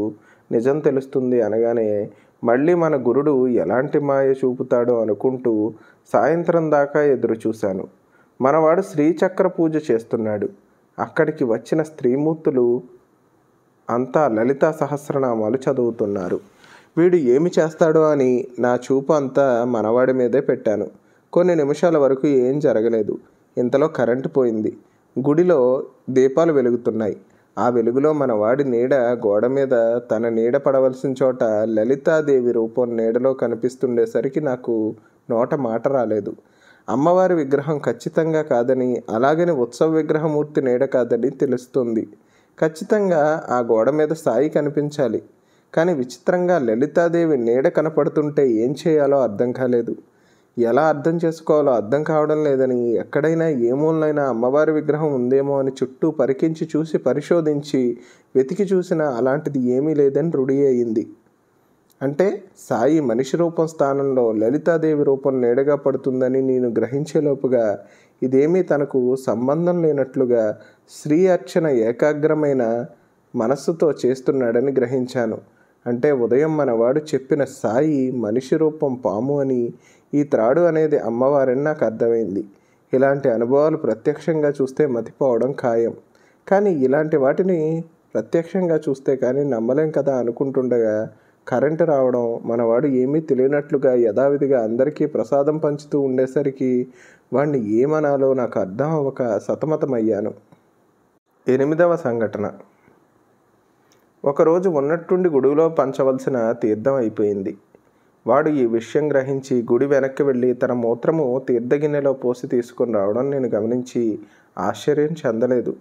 నిజం తెలుస్తుంది అనగానే మళ్ళీ మన గురుడు ఎలాంటి మాయ చూపుతాడో అనుకుంటూ సాయంత్రం దాకా ఎదురు చూశాను మనవాడు శ్రీచక్ర పూజ చేస్తున్నాడు అక్కడికి వచ్చిన స్త్రీమూర్తులు అంతా లలితా సహస్రనామాలు చదువుతున్నారు వీడు ఏమి చేస్తాడో అని నా చూపు అంతా మనవాడి మీదే పెట్టాను కొన్ని నిమిషాల వరకు ఏం జరగలేదు ఇంతలో కరెంటు పోయింది గుడిలో దీపాలు వెలుగుతున్నాయి ఆ వెలుగులో మన వాడి నీడ గోడ మీద తన నీడ పడవలసిన చోట లలితాదేవి రూపం నీడలో కనిపిస్తుండేసరికి నాకు నోట మాట రాలేదు అమ్మవారి విగ్రహం ఖచ్చితంగా కాదని అలాగని ఉత్సవ విగ్రహమూర్తి నీడ కాదని తెలుస్తుంది ఖచ్చితంగా ఆ గోడ మీద సాయి కనిపించాలి కానీ విచిత్రంగా లలితాదేవి నీడ కనపడుతుంటే ఏం చేయాలో అర్థం కాలేదు ఎలా అర్థం చేసుకోవాలో అర్థం కావడం లేదని ఎక్కడైనా ఏ మూలనైనా అమ్మవారి విగ్రహం ఉందేమో అని చుట్టూ పరికించి చూసి పరిశోధించి వెతికి చూసినా అలాంటిది ఏమీ లేదని రుడి అయింది అంటే సాయి మనిషి రూపం స్థానంలో లలితాదేవి రూపం నీడగా పడుతుందని నేను గ్రహించేలోపుగా ఇదేమీ తనకు సంబంధం లేనట్లుగా స్త్రీ అర్చన ఏకాగ్రమైన మనస్సుతో చేస్తున్నాడని గ్రహించాను అంటే ఉదయం మనవాడు చెప్పిన సాయి మనిషి రూపం పాము అని ఈ త్రాడు అనేది అమ్మవారని నాకు అర్థమైంది ఇలాంటి అనుభవాలు ప్రత్యక్షంగా చూస్తే మతిపోవడం ఖాయం కానీ ఇలాంటి వాటిని ప్రత్యక్షంగా చూస్తే కానీ నమ్మలేం కదా అనుకుంటుండగా కరెంటు రావడం మనవాడు ఏమీ తెలియనట్లుగా యథావిధిగా అందరికీ ప్రసాదం పంచుతూ ఉండేసరికి వాణ్ణి ఏమనాలో నాకు అర్థం అవ్వక సతమతమయ్యాను ఎనిమిదవ సంఘటన ఒకరోజు ఉన్నట్టుండి గుడువులో పంచవలసిన తీర్థం అయిపోయింది వాడు ఈ విషయం గ్రహించి గుడి వెనక్కి వెళ్ళి తన మూత్రము తీర్థగిన్నెలో పోసి తీసుకుని రావడం నేను గమనించి ఆశ్చర్యం చెందలేదు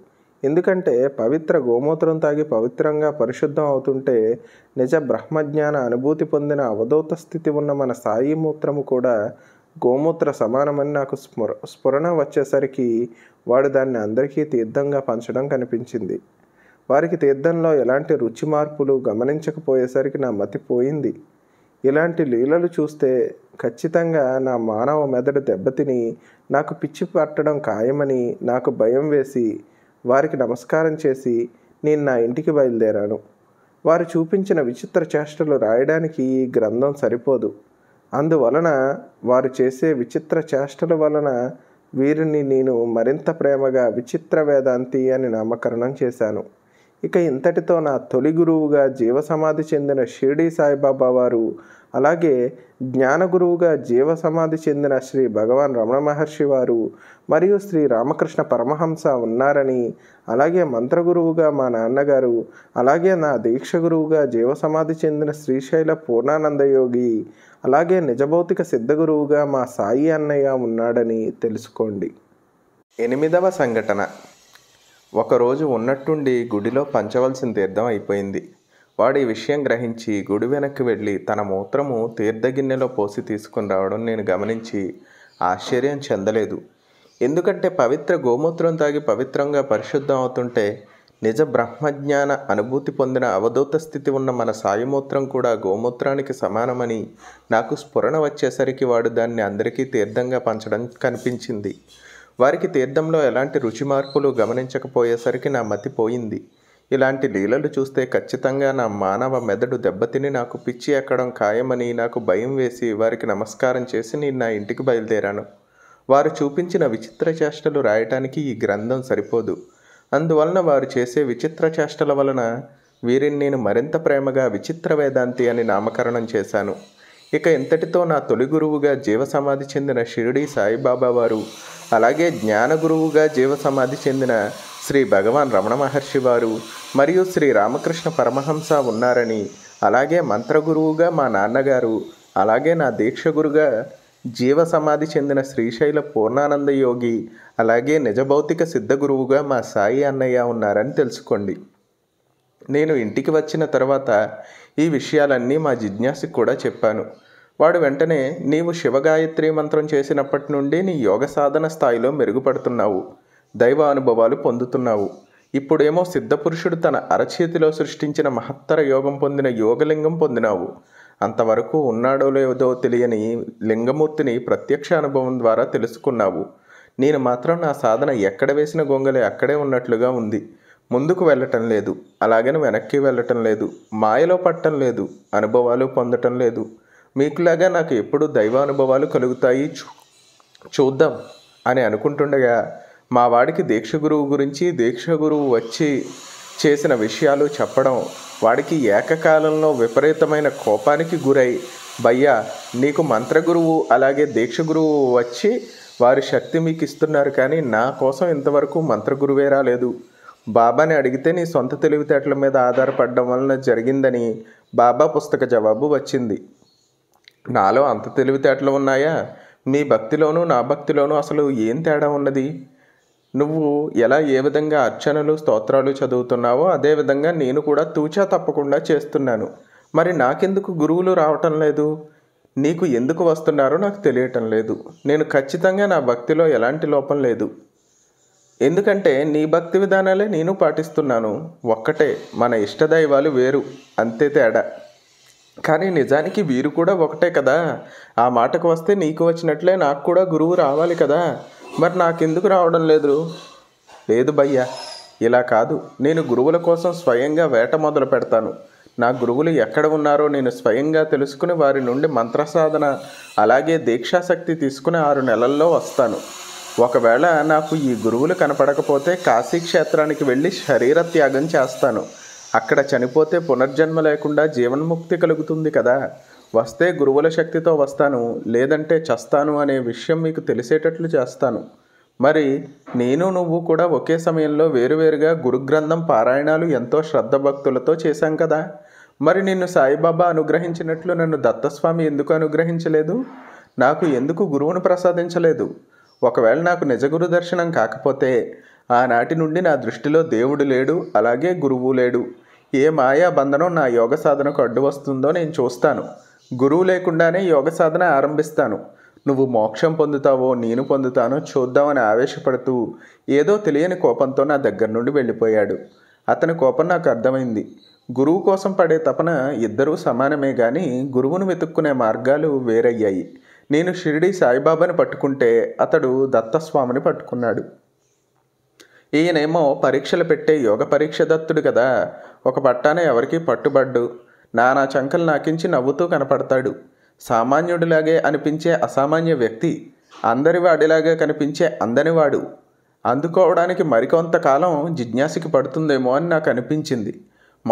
ఎందుకంటే పవిత్ర గోమూత్రం తాగి పవిత్రంగా పరిశుద్ధం అవుతుంటే నిజ బ్రహ్మజ్ఞాన అనుభూతి పొందిన అవధూత స్థితి ఉన్న మన సాయి మూత్రము కూడా గోమూత్ర సమానమని నాకు స్ఫుర స్ఫురణ వచ్చేసరికి వాడు దాన్ని అందరికీ తీర్థంగా పంచడం కనిపించింది వారికి తీర్థంలో ఎలాంటి రుచి మార్పులు గమనించకపోయేసరికి నా మతి పోయింది ఇలాంటి లీలలు చూస్తే ఖచ్చితంగా నా మానవ మెదడు దెబ్బతిని నాకు పిచ్చి పట్టడం ఖాయమని నాకు భయం వేసి వారికి నమస్కారం చేసి నేను నా ఇంటికి బయలుదేరాను వారు చూపించిన విచిత్ర చేష్టలు రాయడానికి ఈ గ్రంథం సరిపోదు అందువలన వారు చేసే విచిత్ర చేష్టల వలన వీరిని నేను మరింత ప్రేమగా విచిత్ర వేదాంతి అని నామకరణం చేశాను ఇక ఇంతటితో నా తొలి గురువుగా జీవసమాధి చెందిన షిరిడీ సాయిబాబా వారు అలాగే జ్ఞానగురువుగా జీవ సమాధి చెందిన శ్రీ భగవాన్ రమణ మహర్షి వారు మరియు శ్రీ రామకృష్ణ పరమహంస ఉన్నారని అలాగే మంత్రగురువుగా మా నాన్నగారు అలాగే నా దీక్ష గురువుగా జీవ సమాధి చెందిన శ్రీశైల పూర్ణానంద యోగి అలాగే నిజభౌతిక సిద్ధగురువుగా మా సాయి అన్నయ్య ఉన్నాడని తెలుసుకోండి ఎనిమిదవ సంఘటన ఒకరోజు ఉన్నట్టుండి గుడిలో పంచవలసిన తీర్థం అయిపోయింది వాడి విషయం గ్రహించి గుడి వెనక్కి వెళ్ళి తన మూత్రము తీర్థగిన్నెలో పోసి తీసుకుని రావడం నేను గమనించి ఆశ్చర్యం చెందలేదు ఎందుకంటే పవిత్ర గోమూత్రం తాగి పవిత్రంగా పరిశుద్ధం అవుతుంటే నిజ బ్రహ్మజ్ఞాన అనుభూతి పొందిన అవధూత స్థితి ఉన్న మన సాయమూత్రం కూడా గోమూత్రానికి సమానమని నాకు స్ఫురణ వచ్చేసరికి వాడు దాన్ని అందరికీ తీర్థంగా పంచడం కనిపించింది వారికి తీర్థంలో ఎలాంటి రుచి మార్పులు గమనించకపోయేసరికి నా మతి పోయింది ఇలాంటి లీలలు చూస్తే ఖచ్చితంగా నా మానవ మెదడు దెబ్బతిని నాకు పిచ్చి ఎక్కడం ఖాయమని నాకు భయం వేసి వారికి నమస్కారం చేసి నేను నా ఇంటికి బయలుదేరాను వారు చూపించిన విచిత్ర చేష్టలు రాయటానికి ఈ గ్రంథం సరిపోదు అందువలన వారు చేసే విచిత్ర చేష్టల వలన వీరిని నేను మరింత ప్రేమగా విచిత్ర వేదాంతి అని నామకరణం చేశాను ఇక ఇంతటితో నా తొలి గురువుగా జీవసమాధి చెందిన షిరిడి సాయిబాబా వారు అలాగే జ్ఞానగురువుగా జీవసమాధి చెందిన శ్రీ భగవాన్ రమణ మహర్షి వారు మరియు శ్రీ రామకృష్ణ పరమహంస ఉన్నారని అలాగే మంత్రగురువుగా మా నాన్నగారు అలాగే నా దీక్షగురుగా జీవ సమాధి చెందిన శ్రీశైల పూర్ణానంద యోగి అలాగే నిజభౌతిక సిద్ధగురువుగా మా సాయి అన్నయ్య ఉన్నారని తెలుసుకోండి నేను ఇంటికి వచ్చిన తర్వాత ఈ విషయాలన్నీ మా జిజ్ఞాసకి కూడా చెప్పాను వాడు వెంటనే నీవు శివగాయత్రి మంత్రం చేసినప్పటి నుండి నీ యోగ సాధన స్థాయిలో మెరుగుపడుతున్నావు దైవ అనుభవాలు పొందుతున్నావు ఇప్పుడేమో సిద్ధపురుషుడు తన అరచేతిలో సృష్టించిన మహత్తర యోగం పొందిన యోగలింగం పొందినావు అంతవరకు ఉన్నాడో లేదో తెలియని లింగమూర్తిని ప్రత్యక్ష అనుభవం ద్వారా తెలుసుకున్నావు నేను మాత్రం నా సాధన ఎక్కడ వేసిన గొంగలి అక్కడే ఉన్నట్లుగా ఉంది ముందుకు వెళ్ళటం లేదు అలాగని వెనక్కి వెళ్ళటం లేదు మాయలో పట్టడం లేదు అనుభవాలు పొందటం లేదు మీకులాగా నాకు ఎప్పుడు దైవానుభవాలు కలుగుతాయి చూద్దాం అని అనుకుంటుండగా మా వాడికి దీక్ష గురువు గురించి దీక్ష గురువు వచ్చి చేసిన విషయాలు చెప్పడం వాడికి ఏకకాలంలో విపరీతమైన కోపానికి గురై భయ్యా నీకు మంత్రగురువు అలాగే దీక్ష గురువు వచ్చి వారి శక్తి మీకు ఇస్తున్నారు కానీ నా కోసం ఇంతవరకు మంత్రగురువే రాలేదు బాబాని అడిగితే నీ సొంత తెలివితేటల మీద ఆధారపడడం వలన జరిగిందని బాబా పుస్తక జవాబు వచ్చింది నాలో అంత తెలివితేటలు ఉన్నాయా మీ భక్తిలోనూ నా భక్తిలోనూ అసలు ఏం తేడా ఉన్నది నువ్వు ఎలా ఏ విధంగా అర్చనలు స్తోత్రాలు చదువుతున్నావో అదేవిధంగా నేను కూడా తూచా తప్పకుండా చేస్తున్నాను మరి నాకెందుకు గురువులు రావటం లేదు నీకు ఎందుకు వస్తున్నారో నాకు తెలియటం లేదు నేను ఖచ్చితంగా నా భక్తిలో ఎలాంటి లోపం లేదు ఎందుకంటే నీ భక్తి విధానాలే నేను పాటిస్తున్నాను ఒక్కటే మన ఇష్టదైవాలు వేరు అంతే తేడా కానీ నిజానికి వీరు కూడా ఒకటే కదా ఆ మాటకు వస్తే నీకు వచ్చినట్లే నాకు కూడా గురువు రావాలి కదా మరి నాకెందుకు రావడం లేదు లేదు భయ్యా ఇలా కాదు నేను గురువుల కోసం స్వయంగా వేట మొదలు పెడతాను నా గురువులు ఎక్కడ ఉన్నారో నేను స్వయంగా తెలుసుకుని వారి నుండి మంత్రసాధన అలాగే దీక్షాశక్తి తీసుకుని ఆరు నెలల్లో వస్తాను ఒకవేళ నాకు ఈ గురువులు కనపడకపోతే కాశీక్షేత్రానికి వెళ్ళి శరీర త్యాగం చేస్తాను అక్కడ చనిపోతే పునర్జన్మ లేకుండా జీవన్ముక్తి కలుగుతుంది కదా వస్తే గురువుల శక్తితో వస్తాను లేదంటే చస్తాను అనే విషయం మీకు తెలిసేటట్లు చేస్తాను మరి నేను నువ్వు కూడా ఒకే సమయంలో వేరువేరుగా గురుగ్రంథం పారాయణాలు ఎంతో శ్రద్ధ భక్తులతో చేశాం కదా మరి నిన్ను సాయిబాబా అనుగ్రహించినట్లు నన్ను దత్తస్వామి ఎందుకు అనుగ్రహించలేదు నాకు ఎందుకు గురువును ప్రసాదించలేదు ఒకవేళ నాకు నిజగురు దర్శనం కాకపోతే ఆనాటి నుండి నా దృష్టిలో దేవుడు లేడు అలాగే గురువు లేడు ఏ మాయా బంధనం నా యోగ సాధనకు అడ్డు వస్తుందో నేను చూస్తాను గురువు లేకుండానే యోగ సాధన ఆరంభిస్తాను నువ్వు మోక్షం పొందుతావో నేను పొందుతాను చూద్దామని ఆవేశపడుతూ ఏదో తెలియని కోపంతో నా దగ్గర నుండి వెళ్ళిపోయాడు అతని కోపం నాకు అర్థమైంది గురువు కోసం పడే తపన ఇద్దరూ సమానమే కానీ గురువును వెతుక్కునే మార్గాలు వేరయ్యాయి నేను షిరిడి సాయిబాబాని పట్టుకుంటే అతడు దత్తస్వామిని పట్టుకున్నాడు ఈయనేమో పరీక్షలు పెట్టే యోగ పరీక్ష దత్తుడు కదా ఒక పట్టాన ఎవరికి పట్టుబడ్డు నానా చంకలు నాకించి నవ్వుతూ కనపడతాడు సామాన్యుడిలాగే అనిపించే అసామాన్య వ్యక్తి అందరి వాడిలాగే కనిపించే అందనివాడు అందుకోవడానికి మరికొంతకాలం జిజ్ఞాసకి పడుతుందేమో అని నాకు అనిపించింది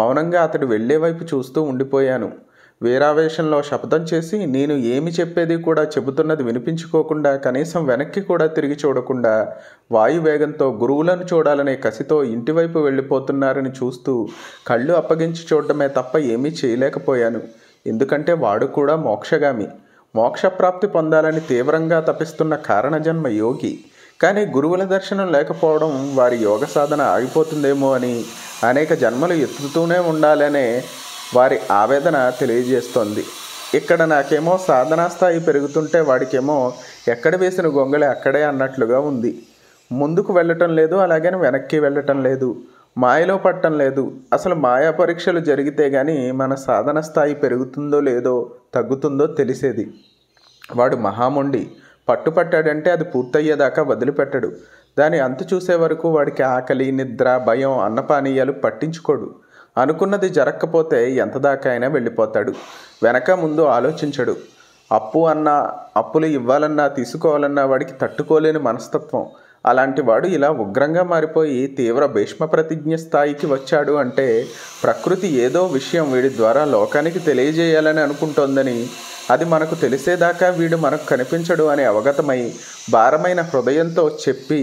మౌనంగా అతడు వెళ్లే వైపు చూస్తూ ఉండిపోయాను వీరావేశంలో శపథం చేసి నేను ఏమి చెప్పేది కూడా చెబుతున్నది వినిపించుకోకుండా కనీసం వెనక్కి కూడా తిరిగి చూడకుండా వాయువేగంతో గురువులను చూడాలనే కసితో ఇంటివైపు వెళ్ళిపోతున్నారని చూస్తూ కళ్ళు అప్పగించి చూడడమే తప్ప ఏమీ చేయలేకపోయాను ఎందుకంటే వాడు కూడా మోక్షగామి మోక్షప్రాప్తి పొందాలని తీవ్రంగా తపిస్తున్న కారణజన్మ యోగి కానీ గురువుల దర్శనం లేకపోవడం వారి యోగ సాధన ఆగిపోతుందేమో అని అనేక జన్మలు ఎత్తుతూనే ఉండాలనే వారి ఆవేదన తెలియజేస్తోంది ఇక్కడ నాకేమో సాధనా స్థాయి పెరుగుతుంటే వాడికేమో ఎక్కడ వేసిన గొంగళి అక్కడే అన్నట్లుగా ఉంది ముందుకు వెళ్ళటం లేదు అలాగని వెనక్కి వెళ్ళటం లేదు మాయలో పట్టం లేదు అసలు మాయా పరీక్షలు జరిగితే కానీ మన సాధన స్థాయి పెరుగుతుందో లేదో తగ్గుతుందో తెలిసేది వాడు మహామొండి పట్టుపట్టాడంటే అది పూర్తయ్యేదాకా వదిలిపెట్టడు దాని అంతు చూసే వరకు వాడికి ఆకలి నిద్ర భయం అన్నపానీయాలు పట్టించుకోడు అనుకున్నది జరగకపోతే ఎంత దాకా అయినా వెళ్ళిపోతాడు వెనక ముందు ఆలోచించడు అప్పు అన్నా అప్పులు ఇవ్వాలన్నా తీసుకోవాలన్నా వాడికి తట్టుకోలేని మనస్తత్వం అలాంటి వాడు ఇలా ఉగ్రంగా మారిపోయి తీవ్ర భీష్మ ప్రతిజ్ఞ స్థాయికి వచ్చాడు అంటే ప్రకృతి ఏదో విషయం వీడి ద్వారా లోకానికి తెలియజేయాలని అనుకుంటోందని అది మనకు తెలిసేదాకా వీడు మనకు కనిపించడు అని అవగతమై భారమైన హృదయంతో చెప్పి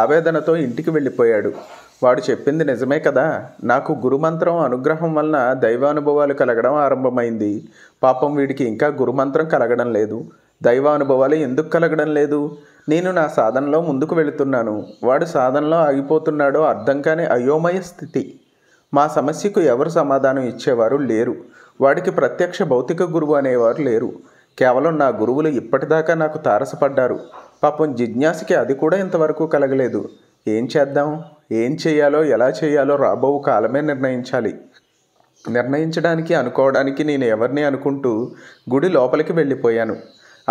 ఆవేదనతో ఇంటికి వెళ్ళిపోయాడు వాడు చెప్పింది నిజమే కదా నాకు గురుమంత్రం అనుగ్రహం వలన దైవానుభవాలు కలగడం ఆరంభమైంది పాపం వీడికి ఇంకా గురుమంత్రం కలగడం లేదు దైవానుభవాలు ఎందుకు కలగడం లేదు నేను నా సాధనలో ముందుకు వెళుతున్నాను వాడు సాధనలో ఆగిపోతున్నాడో అర్థం కాని అయోమయ స్థితి మా సమస్యకు ఎవరు సమాధానం ఇచ్చేవారు లేరు వాడికి ప్రత్యక్ష భౌతిక గురువు అనేవారు లేరు కేవలం నా గురువులు ఇప్పటిదాకా నాకు తారసపడ్డారు పాపం జిజ్ఞాసకి అది కూడా ఇంతవరకు కలగలేదు ఏం చేద్దాం ఏం చేయాలో ఎలా చేయాలో రాబో కాలమే నిర్ణయించాలి నిర్ణయించడానికి అనుకోవడానికి నేను ఎవరిని అనుకుంటూ గుడి లోపలికి వెళ్ళిపోయాను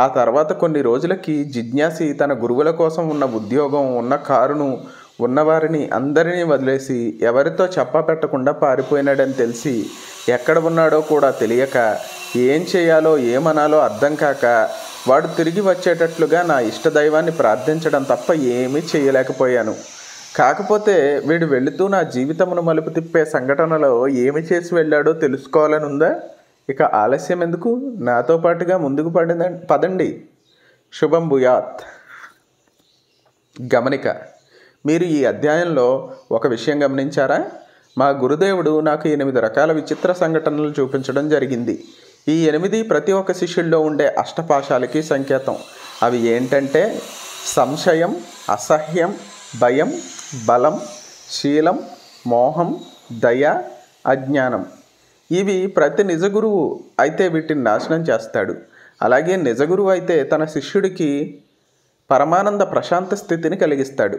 ఆ తర్వాత కొన్ని రోజులకి జిజ్ఞాసి తన గురువుల కోసం ఉన్న ఉద్యోగం ఉన్న కారును ఉన్నవారిని అందరినీ వదిలేసి ఎవరితో చెప్ప పెట్టకుండా పారిపోయినాడని తెలిసి ఎక్కడ ఉన్నాడో కూడా తెలియక ఏం చేయాలో ఏమనాలో అర్థం కాక వాడు తిరిగి వచ్చేటట్లుగా నా ఇష్టదైవాన్ని ప్రార్థించడం తప్ప ఏమీ చేయలేకపోయాను కాకపోతే వీడు వెళుతూ నా జీవితమును మలుపు తిప్పే సంఘటనలో ఏమి చేసి వెళ్ళాడో తెలుసుకోవాలని ఉందా ఇక ఆలస్యం ఎందుకు నాతో పాటుగా ముందుకు పడిన పదండి శుభం భుయాత్ గమనిక మీరు ఈ అధ్యాయంలో ఒక విషయం గమనించారా మా గురుదేవుడు నాకు ఎనిమిది రకాల విచిత్ర సంఘటనలు చూపించడం జరిగింది ఈ ఎనిమిది ప్రతి ఒక్క శిష్యుల్లో ఉండే అష్టపాశాలకి సంకేతం అవి ఏంటంటే సంశయం అసహ్యం భయం బలం శీలం మోహం దయ అజ్ఞానం ఇవి ప్రతి నిజ గురువు అయితే వీటిని నాశనం చేస్తాడు అలాగే నిజ గురువు అయితే తన శిష్యుడికి పరమానంద ప్రశాంత స్థితిని కలిగిస్తాడు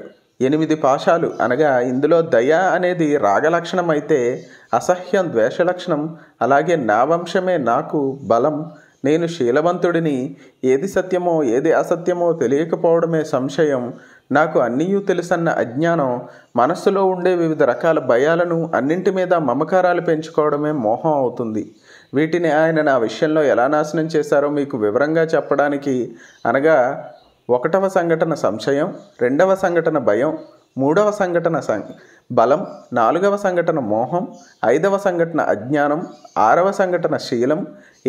ఎనిమిది పాశాలు అనగా ఇందులో దయ అనేది రాగలక్షణం అయితే అసహ్యం ద్వేష లక్షణం అలాగే నా వంశమే నాకు బలం నేను శీలవంతుడిని ఏది సత్యమో ఏది అసత్యమో తెలియకపోవడమే సంశయం నాకు అన్నీయూ తెలుసన్న అజ్ఞానం మనస్సులో ఉండే వివిధ రకాల భయాలను అన్నింటి మీద మమకారాలు పెంచుకోవడమే మోహం అవుతుంది వీటిని ఆయన నా విషయంలో ఎలా నాశనం చేశారో మీకు వివరంగా చెప్పడానికి అనగా ఒకటవ సంఘటన సంశయం రెండవ సంఘటన భయం మూడవ సంఘటన సం బలం నాలుగవ సంఘటన మోహం ఐదవ సంఘటన అజ్ఞానం ఆరవ సంఘటన శీలం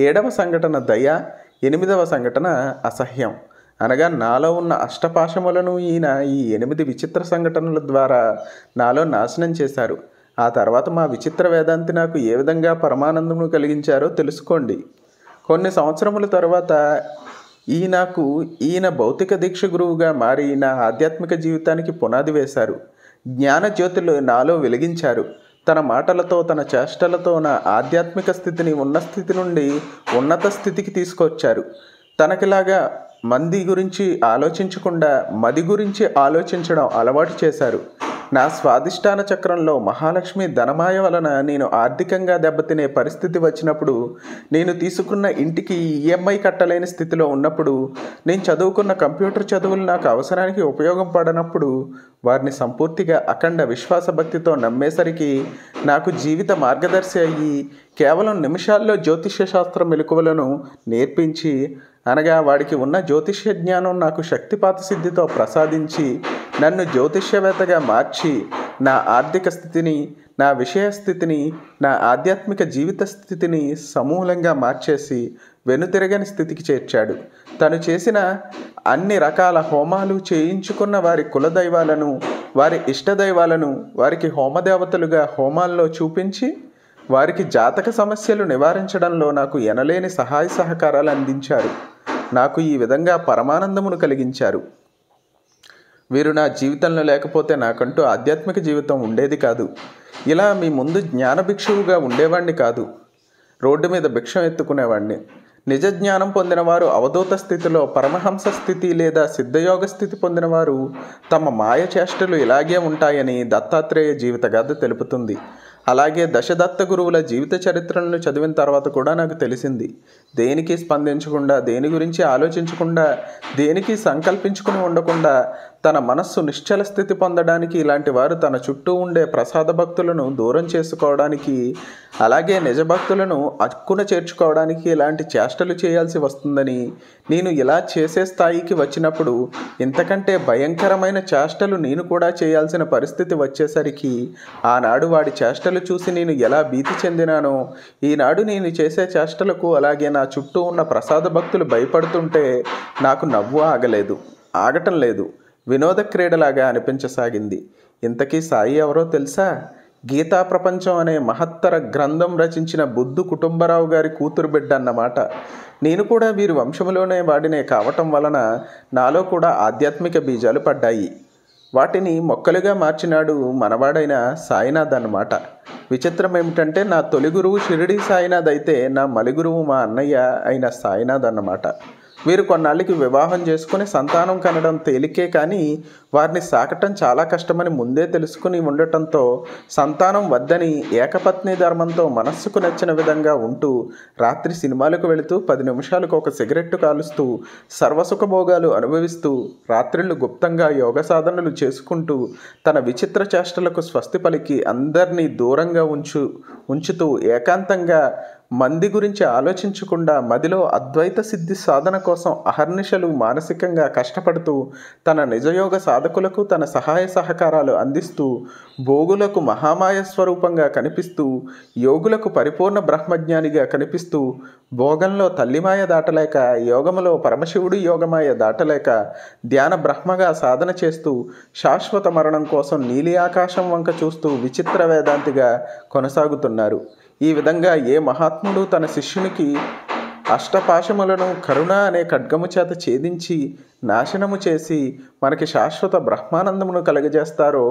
ఏడవ సంఘటన దయ ఎనిమిదవ సంఘటన అసహ్యం అనగా నాలో ఉన్న అష్టపాశములను ఈయన ఈ ఎనిమిది విచిత్ర సంఘటనల ద్వారా నాలో నాశనం చేశారు ఆ తర్వాత మా విచిత్ర వేదాంతి నాకు ఏ విధంగా పరమానందమును కలిగించారో తెలుసుకోండి కొన్ని సంవత్సరముల తర్వాత ఈ నాకు ఈయన భౌతిక దీక్ష గురువుగా మారి నా ఆధ్యాత్మిక జీవితానికి పునాది వేశారు జ్ఞాన జ్యోతులు నాలో వెలిగించారు తన మాటలతో తన చేష్టలతో నా ఆధ్యాత్మిక స్థితిని ఉన్న స్థితి నుండి ఉన్నత స్థితికి తీసుకొచ్చారు తనకిలాగా మంది గురించి ఆలోచించకుండా మది గురించి ఆలోచించడం అలవాటు చేశారు నా స్వాదిష్టాన చక్రంలో మహాలక్ష్మి ధనమాయ వలన నేను ఆర్థికంగా దెబ్బతినే పరిస్థితి వచ్చినప్పుడు నేను తీసుకున్న ఇంటికి ఈఎంఐ కట్టలేని స్థితిలో ఉన్నప్పుడు నేను చదువుకున్న కంప్యూటర్ చదువులు నాకు అవసరానికి ఉపయోగం పడనప్పుడు వారిని సంపూర్తిగా అఖండ విశ్వాసభక్తితో నమ్మేసరికి నాకు జీవిత మార్గదర్శి అయ్యి కేవలం నిమిషాల్లో జ్యోతిష్య శాస్త్ర మెలకువలను నేర్పించి అనగా వాడికి ఉన్న జ్యోతిష్య జ్ఞానం నాకు శక్తిపాత సిద్ధితో ప్రసాదించి నన్ను జ్యోతిష్యవేత్తగా మార్చి నా ఆర్థిక స్థితిని నా విషయ స్థితిని నా ఆధ్యాత్మిక జీవిత స్థితిని సమూలంగా మార్చేసి వెనుతిరగని స్థితికి చేర్చాడు తను చేసిన అన్ని రకాల హోమాలు చేయించుకున్న వారి కులదైవాలను వారి ఇష్టదైవాలను వారికి హోమదేవతలుగా హోమాల్లో చూపించి వారికి జాతక సమస్యలు నివారించడంలో నాకు ఎనలేని సహాయ సహకారాలు అందించారు నాకు ఈ విధంగా పరమానందమును కలిగించారు వీరు నా జీవితంలో లేకపోతే నాకంటూ ఆధ్యాత్మిక జీవితం ఉండేది కాదు ఇలా మీ ముందు జ్ఞానభిక్షువుగా ఉండేవాణ్ణి కాదు రోడ్డు మీద భిక్షం ఎత్తుకునేవాణ్ణి నిజ జ్ఞానం పొందినవారు అవధూత స్థితిలో పరమహంస స్థితి లేదా సిద్ధయోగ స్థితి పొందినవారు తమ మాయ చేష్టలు ఇలాగే ఉంటాయని దత్తాత్రేయ జీవితగాథ తెలుపుతుంది అలాగే దశదత్త గురువుల జీవిత చరిత్రలను చదివిన తర్వాత కూడా నాకు తెలిసింది దేనికి స్పందించకుండా దేని గురించి ఆలోచించకుండా దేనికి సంకల్పించుకుని ఉండకుండా తన మనస్సు నిశ్చల స్థితి పొందడానికి ఇలాంటి వారు తన చుట్టూ ఉండే ప్రసాద భక్తులను దూరం చేసుకోవడానికి అలాగే నిజభక్తులను అక్కున చేర్చుకోవడానికి ఇలాంటి చేష్టలు చేయాల్సి వస్తుందని నేను ఇలా చేసే స్థాయికి వచ్చినప్పుడు ఇంతకంటే భయంకరమైన చేష్టలు నేను కూడా చేయాల్సిన పరిస్థితి వచ్చేసరికి ఆనాడు వాడి చేష్టలు చూసి నేను ఎలా భీతి చెందినానో ఈనాడు నేను చేసే చేష్టలకు అలాగే నా చుట్టూ ఉన్న ప్రసాద భక్తులు భయపడుతుంటే నాకు నవ్వు ఆగలేదు ఆగటం లేదు వినోద క్రీడలాగా అనిపించసాగింది ఇంతకీ సాయి ఎవరో తెలుసా గీతా ప్రపంచం అనే మహత్తర గ్రంథం రచించిన బుద్ధు కుటుంబరావు గారి కూతురు బిడ్డ అన్నమాట నేను కూడా వీరి వంశంలోనే వాడినే కావటం వలన నాలో కూడా ఆధ్యాత్మిక బీజాలు పడ్డాయి వాటిని మొక్కలుగా మార్చినాడు మనవాడైన సాయినాథ్ అన్నమాట విచిత్రం ఏమిటంటే నా తొలి గురువు షిరిడి సాయినాథ్ అయితే నా మలిగురువు మా అన్నయ్య అయిన సాయినాథ్ అన్నమాట వీరు కొన్నాళ్ళకి వివాహం చేసుకుని సంతానం కనడం తేలికే కానీ వారిని సాకటం చాలా కష్టమని ముందే తెలుసుకుని ఉండటంతో సంతానం వద్దని ఏకపత్ని ధర్మంతో మనస్సుకు నచ్చిన విధంగా ఉంటూ రాత్రి సినిమాలకు వెళుతూ పది నిమిషాలకు ఒక సిగరెట్టు కాలుస్తూ సర్వసుఖభోగాలు అనుభవిస్తూ రాత్రిళ్ళు గుప్తంగా యోగ సాధనలు చేసుకుంటూ తన విచిత్ర చేష్టలకు స్వస్తి పలికి అందరినీ దూరంగా ఉంచు ఉంచుతూ ఏకాంతంగా మంది గురించి ఆలోచించకుండా మదిలో అద్వైత సిద్ధి సాధన కోసం అహర్నిశలు మానసికంగా కష్టపడుతూ తన నిజయోగ సాధకులకు తన సహాయ సహకారాలు అందిస్తూ భోగులకు మహామాయ స్వరూపంగా కనిపిస్తూ యోగులకు పరిపూర్ణ బ్రహ్మజ్ఞానిగా కనిపిస్తూ భోగంలో తల్లిమాయ దాటలేక యోగములో పరమశివుడు యోగమాయ దాటలేక ధ్యాన బ్రహ్మగా సాధన చేస్తూ శాశ్వత మరణం కోసం నీలి ఆకాశం వంక చూస్తూ విచిత్ర వేదాంతిగా కొనసాగుతున్నారు ఈ విధంగా ఏ మహాత్ముడు తన శిష్యునికి అష్టపాశములను కరుణ అనే ఖడ్గము చేత ఛేదించి నాశనము చేసి మనకి శాశ్వత బ్రహ్మానందమును కలగజేస్తారో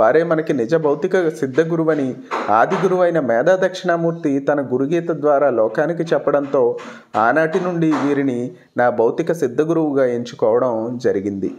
వారే మనకి నిజ భౌతిక సిద్ధ గురువని ఆది గురువైన మేధా దక్షిణామూర్తి తన గురుగీత ద్వారా లోకానికి చెప్పడంతో ఆనాటి నుండి వీరిని నా భౌతిక సిద్ధ గురువుగా ఎంచుకోవడం జరిగింది